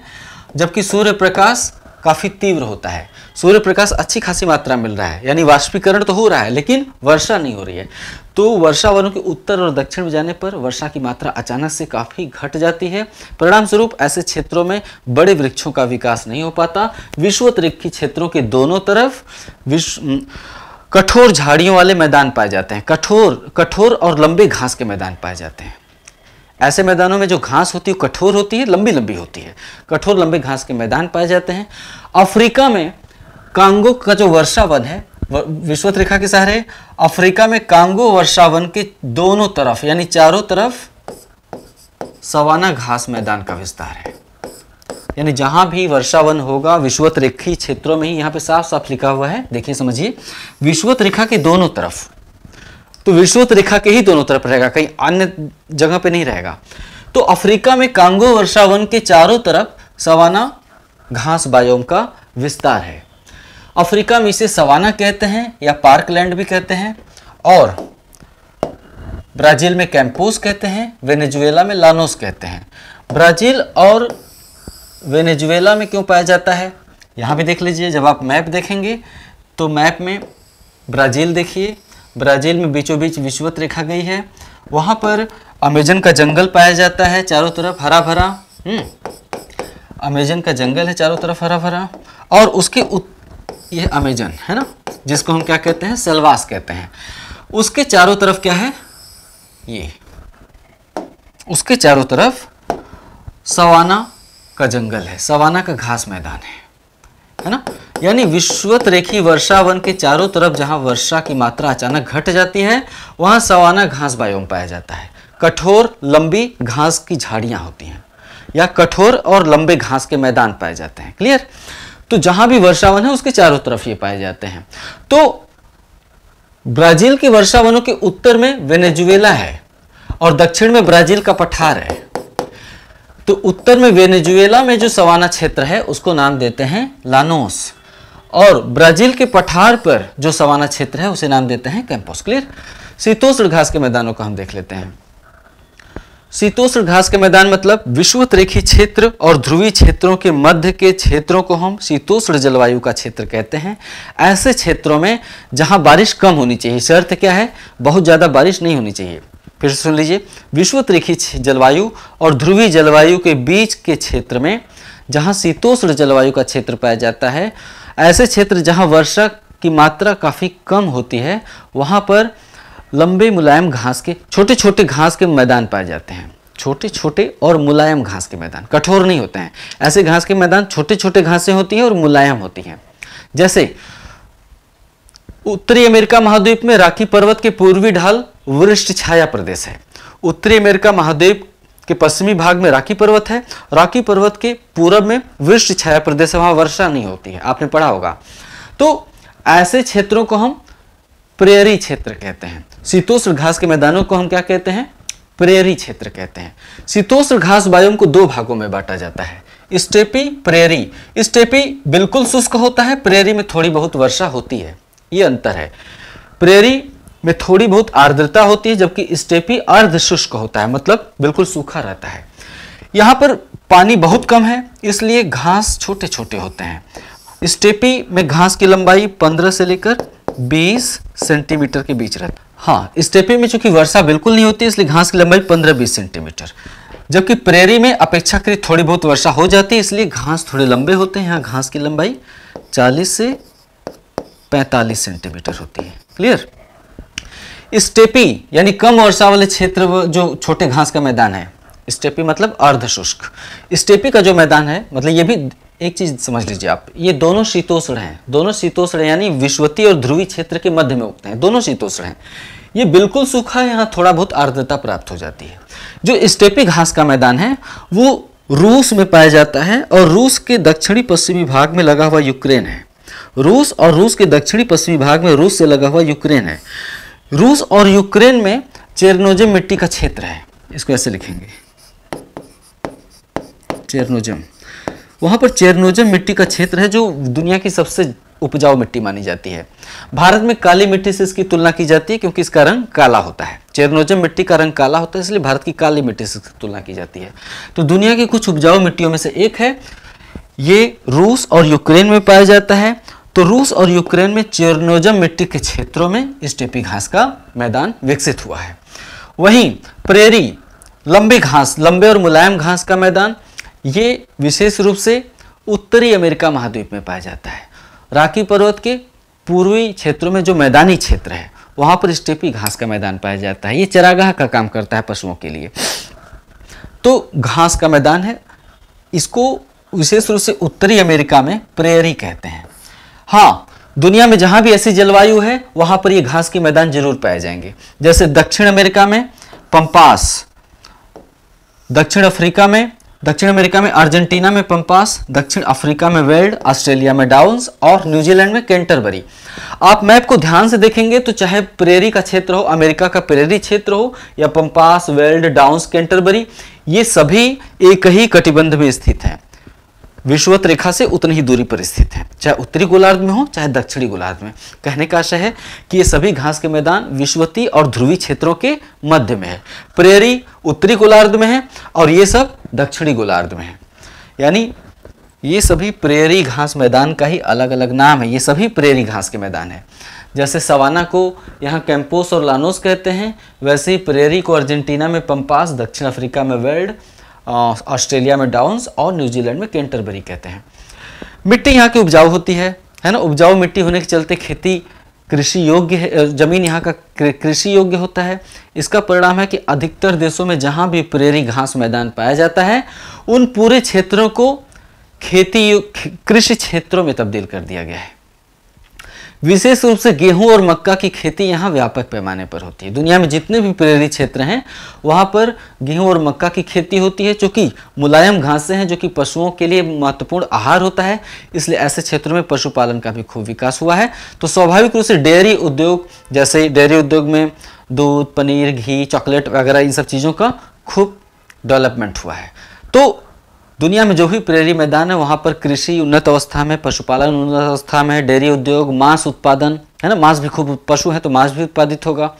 जबकि सूर्य प्रकाश काफ़ी तीव्र होता है सूर्य प्रकाश अच्छी खासी मात्रा मिल रहा है यानी वाष्पीकरण तो हो रहा है लेकिन वर्षा नहीं हो रही है तो वर्षा वनों के उत्तर और दक्षिण में जाने पर वर्षा की मात्रा अचानक से काफ़ी घट जाती है परिणाम स्वरूप ऐसे क्षेत्रों में बड़े वृक्षों का विकास नहीं हो पाता विश्व विश्वोत्तरीक्षी क्षेत्रों के दोनों तरफ विश्व कठोर झाड़ियों वाले मैदान पाए जाते हैं कठोर कठोर और लंबे घास के मैदान पाए जाते हैं ऐसे मैदानों में जो घास होती है कठोर होती है लंबी लंबी होती है कठोर लंबे घास के मैदान पाए जाते हैं अफ्रीका में कांगो का जो वर्षावन है विश्वत रेखा के सहारे अफ्रीका में कांगो वर्षावन के दोनों तरफ यानी चारों तरफ सवाना घास मैदान का विस्तार है यानी जहां भी वर्षावन होगा विश्वत रेखी क्षेत्रों में ही यहां पे साफ साफ लिखा हुआ है देखिए समझिए विश्वत रेखा के दोनों तरफ तो विश्वत रेखा के ही दोनों तरफ रहेगा कहीं अन्य जगह पे नहीं रहेगा तो अफ्रीका में कांगो वर्षावन के चारों तरफ सवाना घास बायोम का विस्तार है अफ्रीका में इसे सवाना कहते हैं या पार्कलैंड भी कहते हैं और ब्राज़ील में कैंपोस कहते हैं वेनेजुएला में लानोस कहते हैं ब्राज़ील और वेनेजुएला में क्यों पाया जाता है यहाँ भी देख लीजिए जब आप मैप देखेंगे तो मैप में ब्राज़ील देखिए ब्राज़ील में बीचों बीच विश्वत रेखा गई है वहाँ पर अमेजन का जंगल पाया जाता है चारों तरफ हरा भरा हम्म, अमेजन का जंगल है चारों तरफ हरा भरा और उसके उत्तर ये अमेजन है ना जिसको हम क्या कहते हैं सेलवास कहते हैं उसके चारों तरफ क्या है ये उसके चारों तरफ सवाना का जंगल है सवाना का घास मैदान है है ना यानी विश्वत रेखी वर्षा वन के चारों तरफ जहां वर्षा की मात्रा अचानक घट जाती है वहां सवाना घास बायोम पाया जाता है कठोर लंबी घास की झाड़ियां होती हैं या कठोर और लंबे घास के मैदान पाए जाते हैं क्लियर तो जहां भी वर्षावन है उसके चारों तरफ ये पाए जाते हैं तो ब्राजील के वर्षावनों के उत्तर में वेनेजुएला है और दक्षिण में ब्राजील का पठार है तो उत्तर में वेनेजुएला में जो सवाना क्षेत्र है उसको नाम देते हैं लानोस और ब्राजील के पठार पर जो सवाना क्षेत्र है उसे नाम देते हैं कैंपोस क्लियर शीतोष्ण घास के मैदानों का हम देख लेते हैं शीतोष्ण घास के मैदान मतलब विश्वत रेखी क्षेत्र और ध्रुवीय क्षेत्रों के मध्य के क्षेत्रों को हम शीतोष्ण जलवायु का क्षेत्र कहते हैं ऐसे क्षेत्रों में जहां बारिश कम होनी चाहिए शर्त क्या है बहुत ज़्यादा बारिश नहीं होनी चाहिए फिर सुन लीजिए विश्वत रेखी जलवायु और ध्रुवीय जलवायु के बीच के क्षेत्र में जहाँ शीतोष्ण जलवायु का क्षेत्र पाया जाता है ऐसे क्षेत्र जहाँ वर्षा की मात्रा काफ़ी कम होती है वहाँ पर लंबे मुलायम घास के छोटे छोटे घास के मैदान पाए जाते हैं छोटे छोटे और मुलायम घास के मैदान कठोर नहीं होते हैं ऐसे घास के मैदान छोटे छोटे घासें होती हैं और मुलायम होती हैं जैसे उत्तरी अमेरिका महाद्वीप में राखी पर्वत के पूर्वी ढाल वृष्ट छाया प्रदेश है उत्तरी अमेरिका महाद्वीप के पश्चिमी भाग में राखी पर्वत है राखी पर्वत के पूर्व में वृष्ट छाया प्रदेश है वहाँ वर्षा नहीं होती है आपने पढ़ा होगा तो ऐसे क्षेत्रों को हम प्रेयरी क्षेत्र कहते हैं शीतोष्ण घास के मैदानों को हम क्या कहते हैं प्रेरी क्षेत्र कहते हैं शीतोष्ण घास वायुम को दो भागों में बांटा जाता है स्टेपी प्रेरी स्टेपी बिल्कुल शुष्क होता है प्रेरी में थोड़ी बहुत वर्षा होती है ये अंतर है प्रेरी में थोड़ी बहुत आर्द्रता होती है जबकि स्टेपी अर्ध शुष्क होता है मतलब बिल्कुल सूखा रहता है यहाँ पर पानी बहुत कम है इसलिए घास छोटे छोटे होते हैं स्टेपी में घास की लंबाई 15 से लेकर 20 सेंटीमीटर के बीच रहता है हाँ स्टेपी में चूंकि वर्षा बिल्कुल नहीं होती इसलिए घास की लंबाई 15-20 सेंटीमीटर जबकि प्रेरी में अपेक्षाकृत थोड़ी बहुत वर्षा हो जाती है इसलिए घास थोड़े लंबे होते हैं यहाँ घास की लंबाई 40 से 45 सेंटीमीटर होती है क्लियर स्टेपी यानी कम वर्षा वाले क्षेत्र जो छोटे घास का मैदान है स्टेपी मतलब अर्ध शुष्क स्टेपी का जो मैदान है मतलब ये भी एक चीज समझ लीजिए आप ये दोनों शीतोष्ण हैं दोनों शीतोष्ण यानी विश्वती और ध्रुवी क्षेत्र के मध्य में उगते हैं दोनों शीतोष्ण हैं ये बिल्कुल सूखा है यहाँ थोड़ा बहुत आर्द्रता प्राप्त हो जाती है जो स्टेपी घास का मैदान है वो रूस में पाया जाता है और रूस के दक्षिणी पश्चिमी भाग में लगा हुआ यूक्रेन है रूस और रूस के दक्षिणी पश्चिमी भाग में रूस से लगा हुआ यूक्रेन है रूस और यूक्रेन में चेरनोजम मिट्टी का क्षेत्र है इसको ऐसे लिखेंगे चेरनोजम वहाँ पर चेरनोजम मिट्टी का क्षेत्र है जो दुनिया की सबसे उपजाऊ मिट्टी मानी जाती है भारत में काली मिट्टी से इसकी तुलना की जाती है क्योंकि इसका रंग काला होता है चेरनोजम मिट्टी का रंग काला होता है इसलिए भारत की काली मिट्टी से तुलना की जाती है तो दुनिया की कुछ उपजाऊ मिट्टियों में से एक है ये रूस और यूक्रेन में पाया जाता है तो रूस और यूक्रेन में चेरनोजम मिट्टी के क्षेत्रों में स्टेपी घास का मैदान विकसित हुआ है वहीं प्रेरी लंबी घास लंबे और मुलायम घास का मैदान ये विशेष रूप से उत्तरी अमेरिका महाद्वीप में पाया जाता है राखी पर्वत के पूर्वी क्षेत्रों में जो मैदानी क्षेत्र है वहाँ पर स्टेपी घास का मैदान पाया जाता है ये चरागाह का काम करता है पशुओं के लिए तो घास का मैदान है इसको विशेष रूप से उत्तरी अमेरिका में प्रेयरी कहते हैं हाँ दुनिया में जहाँ भी ऐसी जलवायु है वहाँ पर ये घास के मैदान जरूर पाए जाएंगे जैसे दक्षिण अमेरिका में पंपास दक्षिण अफ्रीका में दक्षिण अमेरिका में अर्जेंटीना में पंपास दक्षिण अफ्रीका में वेल्ड ऑस्ट्रेलिया में डाउन्स और न्यूजीलैंड में कैंटरबरी आप मैप को ध्यान से देखेंगे तो चाहे प्रेरी का क्षेत्र हो अमेरिका का प्रेरी क्षेत्र हो या पंपास वेल्ड डाउन्स कैंटरबरी ये सभी एक ही कटिबंध में स्थित हैं विश्ववत रेखा से उतनी ही दूरी पर स्थित है चाहे उत्तरी गोलार्ध में हो चाहे दक्षिणी गोलार्ध में कहने का आशय है कि ये सभी घास के मैदान विश्वती और ध्रुवी क्षेत्रों के मध्य में है प्रेरी उत्तरी गोलार्ध में है और ये सब दक्षिणी गोलार्ध में है यानी ये सभी प्रेरी घास मैदान का ही अलग अलग नाम है ये सभी प्रेरी घास के मैदान है जैसे सवाना को यहाँ कैंपोस और लानोस कहते हैं वैसे ही प्रेरी को अर्जेंटीना में पंपास दक्षिण अफ्रीका में वेल्ड ऑस्ट्रेलिया में डाउन्स और न्यूजीलैंड में केंटरबरी कहते हैं मिट्टी यहाँ की उपजाऊ होती है है ना उपजाऊ मिट्टी होने के चलते खेती कृषि योग्य है जमीन यहाँ का कृषि योग्य होता है इसका परिणाम है कि अधिकतर देशों में जहाँ भी प्रेरी घास मैदान पाया जाता है उन पूरे क्षेत्रों को खेती कृषि क्षेत्रों में तब्दील कर दिया गया है विशेष रूप से गेहूं और मक्का की खेती यहाँ व्यापक पैमाने पर होती है दुनिया में जितने भी प्रेरी क्षेत्र हैं वहाँ पर गेहूं और मक्का की खेती होती है चूँकि मुलायम घासें हैं जो कि पशुओं के लिए महत्वपूर्ण आहार होता है इसलिए ऐसे क्षेत्रों में पशुपालन का भी खूब विकास हुआ है तो स्वाभाविक रूप से डेयरी उद्योग जैसे डेयरी उद्योग में दूध पनीर घी चॉकलेट वगैरह इन सब चीज़ों का खूब डेवलपमेंट हुआ है तो दुनिया में जो भी प्रेरी मैदान है वहाँ पर कृषि उन्नत अवस्था में पशुपालन उन्नत अवस्था में डेयरी उद्योग मांस उत्पादन है ना मांस भी खूब पशु है तो मांस भी उत्पादित होगा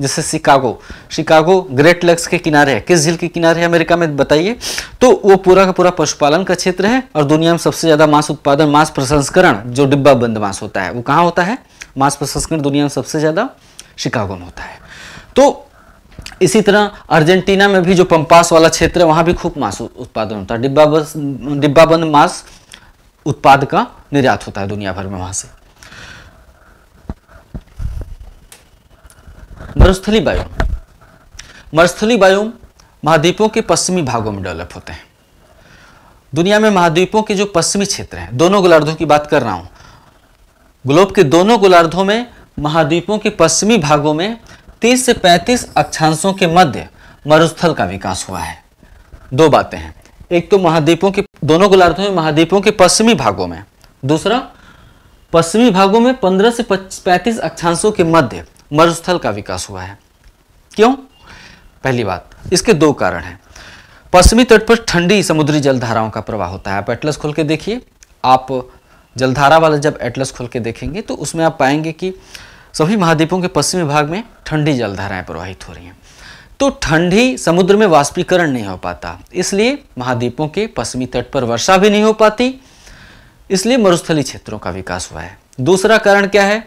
जैसे शिकागो शिकागो ग्रेट लेक्स के किनारे है किस झील के किनारे है अमेरिका में बताइए तो वो पूरा का पूरा पशुपालन का क्षेत्र है और दुनिया में सबसे ज़्यादा मांस उत्पादन मांस प्रसंस्करण जो डिब्बा बंद मांस होता है वो कहाँ होता है मांस प्रसंस्करण दुनिया में सबसे ज़्यादा शिकागो में होता है तो इसी तरह अर्जेंटीना में भी जो पंपास वाला क्षेत्र है वहां भी खूब मांस उत्पादन होता है डिब्बा डिब्बाबंद मांस उत्पाद का निर्यात होता है दुनिया भर में वहां से मरुस्थली बायोम मरुस्थली बायोम महाद्वीपों के पश्चिमी भागों में डेवलप होते हैं दुनिया में महाद्वीपों के जो पश्चिमी क्षेत्र हैं दोनों गोलार्धों की बात कर रहा हूं ग्लोब के दोनों गोलार्धों में महाद्वीपों के पश्चिमी भागों में 30 से 35 अक्षांशों के मध्य मरुस्थल का विकास हुआ है दो बातें हैं एक तो महाद्वीपों के दोनों गोलार्धों में महाद्वीपों के पश्चिमी भागों में दूसरा पश्चिमी भागों में 15 से 35 अक्षांशों के मध्य मरुस्थल का विकास हुआ है क्यों पहली बात इसके दो कारण हैं पश्चिमी तट पर ठंडी समुद्री जलधाराओं का प्रवाह होता है आप एटलस खोल के देखिए आप जलधारा वाला जब एटलस खोल के देखेंगे तो उसमें आप पाएंगे कि सभी महाद्वीपों के पश्चिमी भाग में ठंडी जलधाराएं प्रवाहित हो रही हैं तो ठंडी समुद्र में वाष्पीकरण नहीं हो पाता इसलिए महाद्वीपों के पश्चिमी तट पर वर्षा भी नहीं हो पाती इसलिए मरुस्थली क्षेत्रों का विकास हुआ है दूसरा कारण क्या है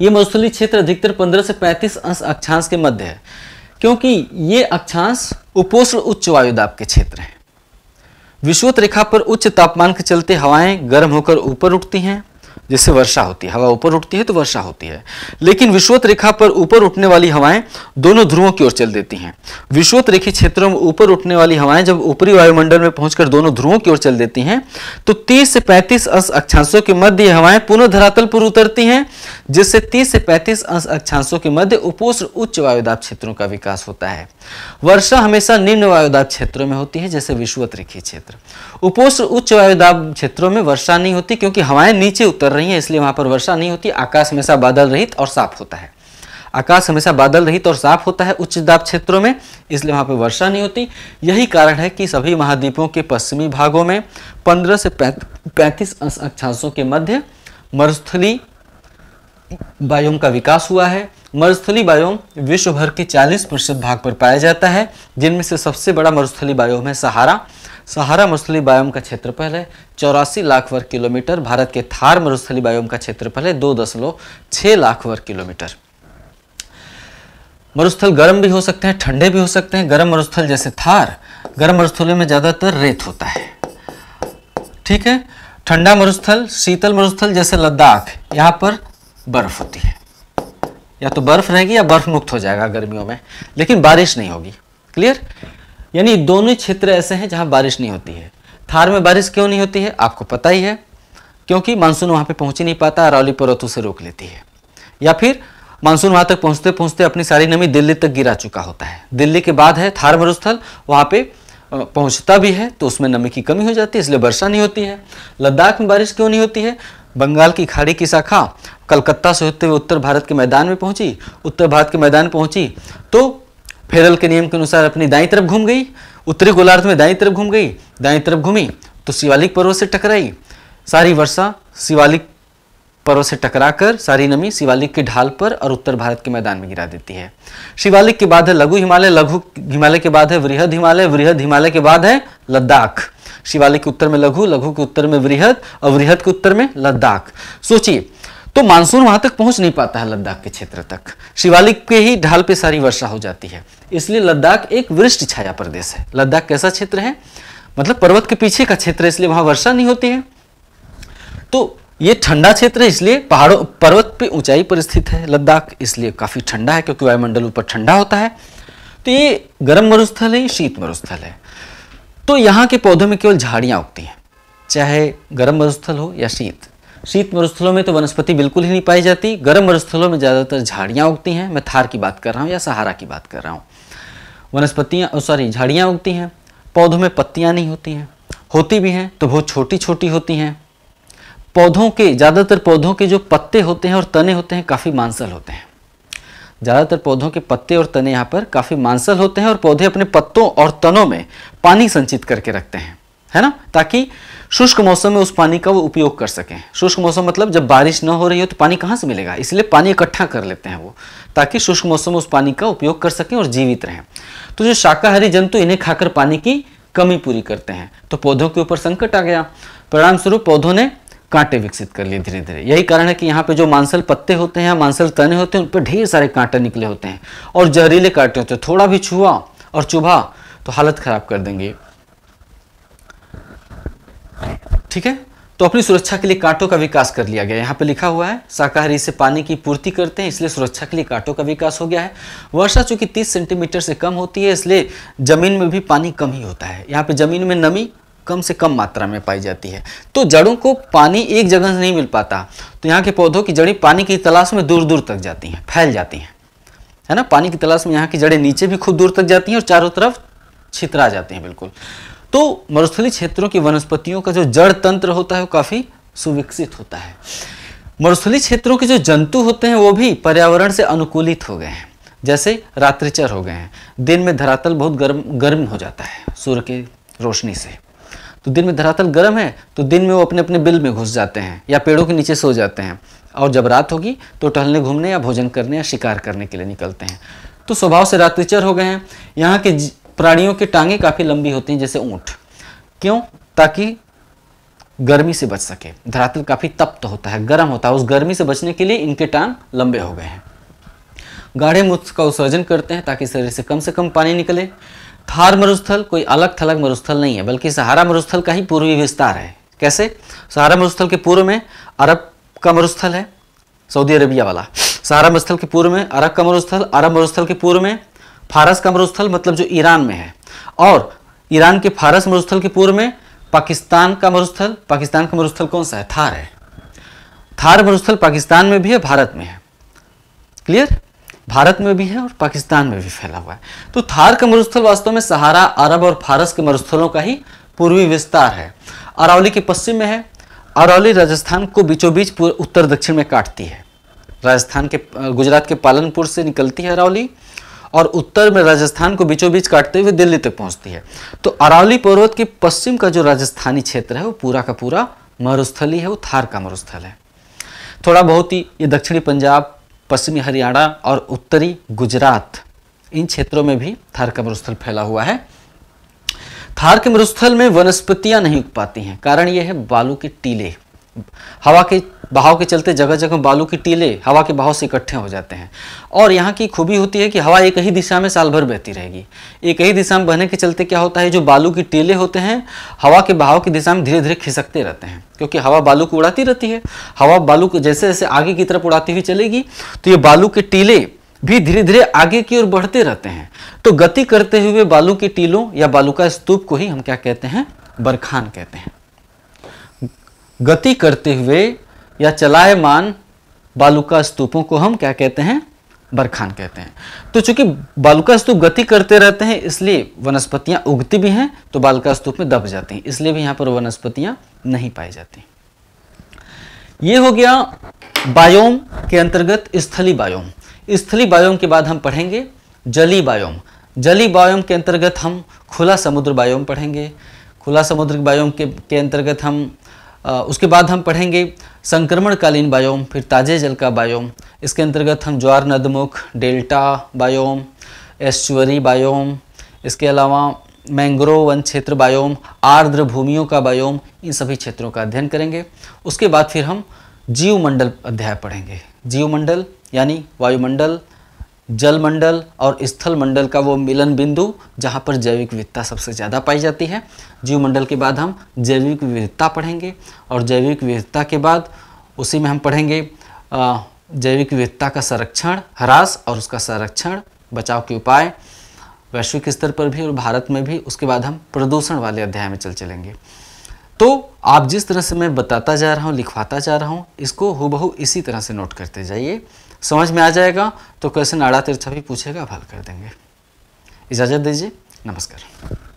ये मरुस्थली क्षेत्र अधिकतर 15 से 35 अंश अक्षांश के मध्य है क्योंकि ये अक्षांश उपोष्ण उच्च वायुदाब के क्षेत्र हैं विश्वत रेखा पर उच्च तापमान के चलते हवाएं गर्म होकर ऊपर उठती हैं जिससे वर्षा होती है हवा ऊपर उठती है तो वर्षा होती है लेकिन विश्वत रेखा पर ऊपर उठने वाली हवाएं दोनों ध्रुवों की ओर चल देती हैं विश्वत रेखी क्षेत्रों में ऊपर उठने वाली हवाएं जब ऊपरी वायुमंडल में पहुंचकर दोनों ध्रुवों की ओर चल देती हैं तो 30 से 35 अंश अक्षांशों के मध्य हवाएं पुनः धरातल पर उतरती हैं जिससे तीस से पैंतीस अंश अक्षांशों के मध्य उपोष्ण उच्च वायुदाब क्षेत्रों का विकास होता है वर्षा हमेशा निम्न वायुदाब क्षेत्रों में होती है जैसे विश्वत रेखी क्षेत्र उपोष्ण उच्च वायुदाब क्षेत्रों में वर्षा नहीं होती क्योंकि हवाएं नीचे उतर रही है इसलिए वहां पर वर्षा नहीं होती आकाश हमेशा बादल रहित और साफ होता है आकाश हमेशा बादल रहित और साफ होता है उच्च दाब क्षेत्रों में इसलिए वहां पर वर्षा नहीं होती यही कारण है कि सभी महाद्वीपों के पश्चिमी भागों में पंद्रह से पैंतीस अक्षांशों के मध्य मरुस्थली वायुम का विकास हुआ है मरुस्थली बायोम विश्व भर के 40 प्रतिशत भाग पर पाया जाता है जिनमें से सबसे बड़ा मरुस्थली बायोम है सहारा सहारा मरुस्थली बायोम का क्षेत्रफल है चौरासी लाख वर्ग किलोमीटर भारत के थार मरुस्थली बायोम का क्षेत्रफल है दो दशमलव छः लाख वर्ग किलोमीटर मरुस्थल गर्म भी हो सकते हैं ठंडे भी हो सकते हैं गर्म मरुस्थल जैसे थार गर्म मरुस्थलों में ज़्यादातर रेत होता है ठीक है ठंडा मरुस्थल शीतल मरुस्थल जैसे लद्दाख यहाँ पर बर्फ होती है या तो बर्फ रहेगी या बर्फ मुक्त हो जाएगा गर्मियों में लेकिन बारिश नहीं होगी क्लियर यानी दोनों क्षेत्र ऐसे हैं जहां बारिश नहीं होती है थार में बारिश क्यों नहीं होती है आपको पता ही है क्योंकि मानसून वहां पे पहुंच ही नहीं पाता अरावली पर्वतों से रोक लेती है या फिर मानसून वहां तक पहुंचते पहुंचते अपनी सारी नमी दिल्ली तक गिरा चुका होता है दिल्ली के बाद है थार मरुस्थल वहां पे पहुंचता भी है तो उसमें नमी की कमी हो जाती है इसलिए वर्षा नहीं होती है लद्दाख में बारिश क्यों नहीं होती है बंगाल की खाड़ी की शाखा कलकत्ता से होते हुए उत्तर भारत के मैदान में पहुंची उत्तर भारत के मैदान पहुंची तो फेरल के नियम के अनुसार अपनी दाई तरफ घूम गई उत्तरी गोलार्ध में दाई तरफ घूम गई दाई तरफ घूमी तो शिवालिक पर्वत से टकराई सारी वर्षा शिवालिक पर्वत से टकराकर सारी नमी शिवालिक के ढाल पर और उत्तर भारत के मैदान में गिरा देती है शिवालिक के बाद है लघु हिमालय लघु हिमालय के बाद है वृहद हिमालय वृहद हिमालय के बाद है लद्दाख शिवालिक के उत्तर में लघु लघु के उत्तर में वृहद और वृहद के उत्तर में लद्दाख सोचिए तो मानसून वहां तक पहुंच नहीं पाता है लद्दाख के क्षेत्र तक शिवालिक के ही ढाल पे सारी वर्षा हो जाती है इसलिए लद्दाख एक वृष्ट छाया प्रदेश है लद्दाख कैसा क्षेत्र है मतलब पर्वत के पीछे का क्षेत्र है इसलिए वहां वर्षा नहीं होती है तो ये ठंडा क्षेत्र है इसलिए पहाड़ों पर्वत पे ऊंचाई पर स्थित है लद्दाख इसलिए काफ़ी ठंडा है क्योंकि वायुमंडल ऊपर ठंडा होता है तो ये गर्म मरुस्थल है शीत मरुस्थल है तो यहाँ के पौधों में केवल झाड़ियाँ उगती हैं चाहे गर्म मरुस्थल हो या शीत शीत मरुस्थलों में तो वनस्पति बिल्कुल ही नहीं पाई जाती गर्म मरुस्थलों में ज़्यादातर झाड़ियाँ उगती हैं मैं थार की बात कर रहा हूँ या सहारा की बात कर रहा हूँ वनस्पतियाँ सॉरी झाड़ियाँ उगती हैं पौधों में पत्तियाँ नहीं होती हैं होती भी हैं तो बहुत छोटी छोटी होती हैं पौधों के ज़्यादातर पौधों के जो पत्ते होते हैं और तने होते हैं काफ़ी मांसल होते हैं ज़्यादातर पौधों के पत्ते और तने यहाँ पर काफ़ी मांसल होते हैं और पौधे अपने पत्तों और तनों में पानी संचित करके रखते हैं है ना ताकि शुष्क मौसम में उस पानी का वो उपयोग कर सकें शुष्क मौसम मतलब जब बारिश ना हो रही हो तो पानी कहाँ से मिलेगा इसलिए पानी इकट्ठा कर लेते हैं वो ताकि शुष्क मौसम में उस पानी का उपयोग कर सकें और जीवित रहें तो जो शाकाहारी जंतु इन्हें खाकर पानी की कमी पूरी करते हैं तो पौधों के ऊपर संकट आ गया स्वरूप पौधों ने कांटे विकसित कर लिए धीरे धीरे यही कारण है कि यहाँ पे जो मांसल पत्ते होते हैं मांसल तने होते हैं उन पर ढेर सारे कांटे निकले होते हैं और जहरीले कांटे होते हैं थोड़ा भी छुआ और चुभा तो हालत खराब कर देंगे ठीक है तो अपनी सुरक्षा के लिए कांटों का विकास कर लिया गया यहाँ पे लिखा हुआ है शाकाहारी से पानी की पूर्ति करते हैं इसलिए सुरक्षा के लिए कांटों का विकास हो गया है वर्षा चूंकि 30 सेंटीमीटर से कम होती है इसलिए जमीन में भी पानी कम ही होता है यहाँ पे जमीन में नमी कम से कम मात्रा में पाई जाती है तो जड़ों को पानी एक जगह से नहीं मिल पाता तो यहाँ के पौधों की जड़ें पानी की तलाश में दूर दूर तक जाती हैं फैल जाती हैं है ना पानी की तलाश में यहाँ की जड़ें नीचे भी खूब दूर तक जाती हैं और चारों तरफ छितरा जाती हैं बिल्कुल तो मरुस्थली क्षेत्रों की वनस्पतियों का जो जड़ तंत्र होता है वो काफ़ी सुविकसित होता है मरुस्थली क्षेत्रों के जो जंतु होते हैं वो भी पर्यावरण से अनुकूलित हो गए हैं जैसे रात्रिचर हो गए हैं दिन में धरातल बहुत गर्म गर्म हो जाता है सूर्य की रोशनी से तो दिन में धरातल गर्म है तो दिन में वो अपने अपने बिल में घुस जाते हैं या पेड़ों के नीचे सो जाते हैं और जब रात होगी तो टहलने घूमने या भोजन करने या शिकार करने के लिए निकलते हैं तो स्वभाव से रात्रिचर हो गए हैं यहाँ के प्राणियों की टांगें काफ़ी लंबी होती हैं जैसे ऊँट क्यों ताकि गर्मी से बच सके धरातल काफ़ी तप्त होता है गर्म होता है उस गर्मी से बचने के लिए इनके टांग लंबे हो गए हैं गाढ़े मूत्र का उत्सर्जन करते हैं ताकि शरीर से कम से कम पानी निकले थार मरुस्थल कोई अलग थलग मरुस्थल नहीं है बल्कि सहारा मरुस्थल का ही पूर्वी विस्तार है कैसे सहारा मरुस्थल के पूर्व में अरब का मरुस्थल है सऊदी अरबिया वाला सहारा मरुस्थल के पूर्व में अरब का मरुस्थल अरब मरुस्थल के पूर्व में फारस का मरुस्थल मतलब जो ईरान में है और ईरान के फारस मरुस्थल के पूर्व में पाकिस्तान का मरुस्थल पाकिस्तान का मरुस्थल कौन सा है थार है थार मरुस्थल पाकिस्तान में भी है भारत में है क्लियर भारत में भी है और पाकिस्तान में भी फैला हुआ है तो थार का मरुस्थल वास्तव में सहारा अरब और फारस के मरुस्थलों का ही पूर्वी विस्तार है अरावली के पश्चिम में है अरावली राजस्थान को बीचों बीच उत्तर दक्षिण में काटती है राजस्थान के गुजरात के पालनपुर से निकलती है अरावली और उत्तर में राजस्थान को बीचों बीच काटते हुए दिल्ली तक पहुंचती है तो अरावली पर्वत के पश्चिम का जो राजस्थानी क्षेत्र है वो पूरा का पूरा मरुस्थली है वो थार का मरुस्थल है थोड़ा बहुत ही ये दक्षिणी पंजाब पश्चिमी हरियाणा और उत्तरी गुजरात इन क्षेत्रों में भी थार का मरुस्थल फैला हुआ है थार के मरुस्थल में वनस्पतियां नहीं उग पाती हैं कारण यह है बालू के टीले हवा के बहाव के चलते जगह जगह बालू की टीले हवा के बहाव से इकट्ठे हो जाते हैं और यहाँ की खूबी होती है कि हवा एक ही दिशा में साल भर बहती रहेगी एक ही दिशा में बहने के चलते क्या होता है जो बालू की टीले होते हैं हवा के बहाव की दिशा में धीरे धीरे खिसकते रहते हैं क्योंकि हवा बालू को उड़ाती रहती है हवा बालू को जैसे जैसे आगे की तरफ उड़ाती हुई चलेगी तो ये बालू के टीले भी धीरे धीरे आगे की ओर बढ़ते रहते हैं तो गति करते हुए बालू के टीलों या बालू का स्तूप को ही हम क्या कहते हैं बरखान कहते हैं गति करते हुए या चलायमान बालुका स्तूपों को हम क्या कहते हैं बरखान कहते हैं तो चूंकि बालुका स्तूप गति करते रहते हैं इसलिए वनस्पतियां उगती भी हैं तो बालुका स्तूप में दब जाती हैं इसलिए भी यहां पर वनस्पतियां नहीं पाई जाती ये हो गया बायोम के अंतर्गत स्थली बायोम स्थली बायोम के बाद हम पढ़ेंगे जली बायोम जली बायोम के अंतर्गत हम खुला समुद्र बायोम पढ़ेंगे खुला समुद्र बायोम के के अंतर्गत हम उसके बाद हम पढ़ेंगे संक्रमणकालीन बायोम फिर ताजे जल का बायोम इसके अंतर्गत हम ज्वार नदमुख डेल्टा बायोम एस्चुअरी बायोम इसके अलावा मैंग्रोव वन क्षेत्र बायोम आर्द्र भूमियों का बायोम इन सभी क्षेत्रों का अध्ययन करेंगे उसके बाद फिर हम जीवमंडल अध्याय पढ़ेंगे जीवमंडल यानी वायुमंडल जलमंडल और स्थल मंडल का वो मिलन बिंदु जहाँ पर जैविक विविधता सबसे ज़्यादा पाई जाती है जीवमंडल के बाद हम जैविक विविधता पढ़ेंगे और जैविक विविधता के बाद उसी में हम पढ़ेंगे जैविक विविधता का संरक्षण ह्रास और उसका संरक्षण बचाव के उपाय वैश्विक स्तर पर भी और भारत में भी उसके बाद हम प्रदूषण वाले अध्याय में चल चलेंगे तो आप जिस तरह से मैं बताता जा रहा हूँ लिखवाता जा रहा हूँ इसको हूबहू इसी तरह से नोट करते जाइए समझ में आ जाएगा तो क्वेश्चन आड़ा तिरछा भी पूछेगा हल कर देंगे इजाज़त दीजिए नमस्कार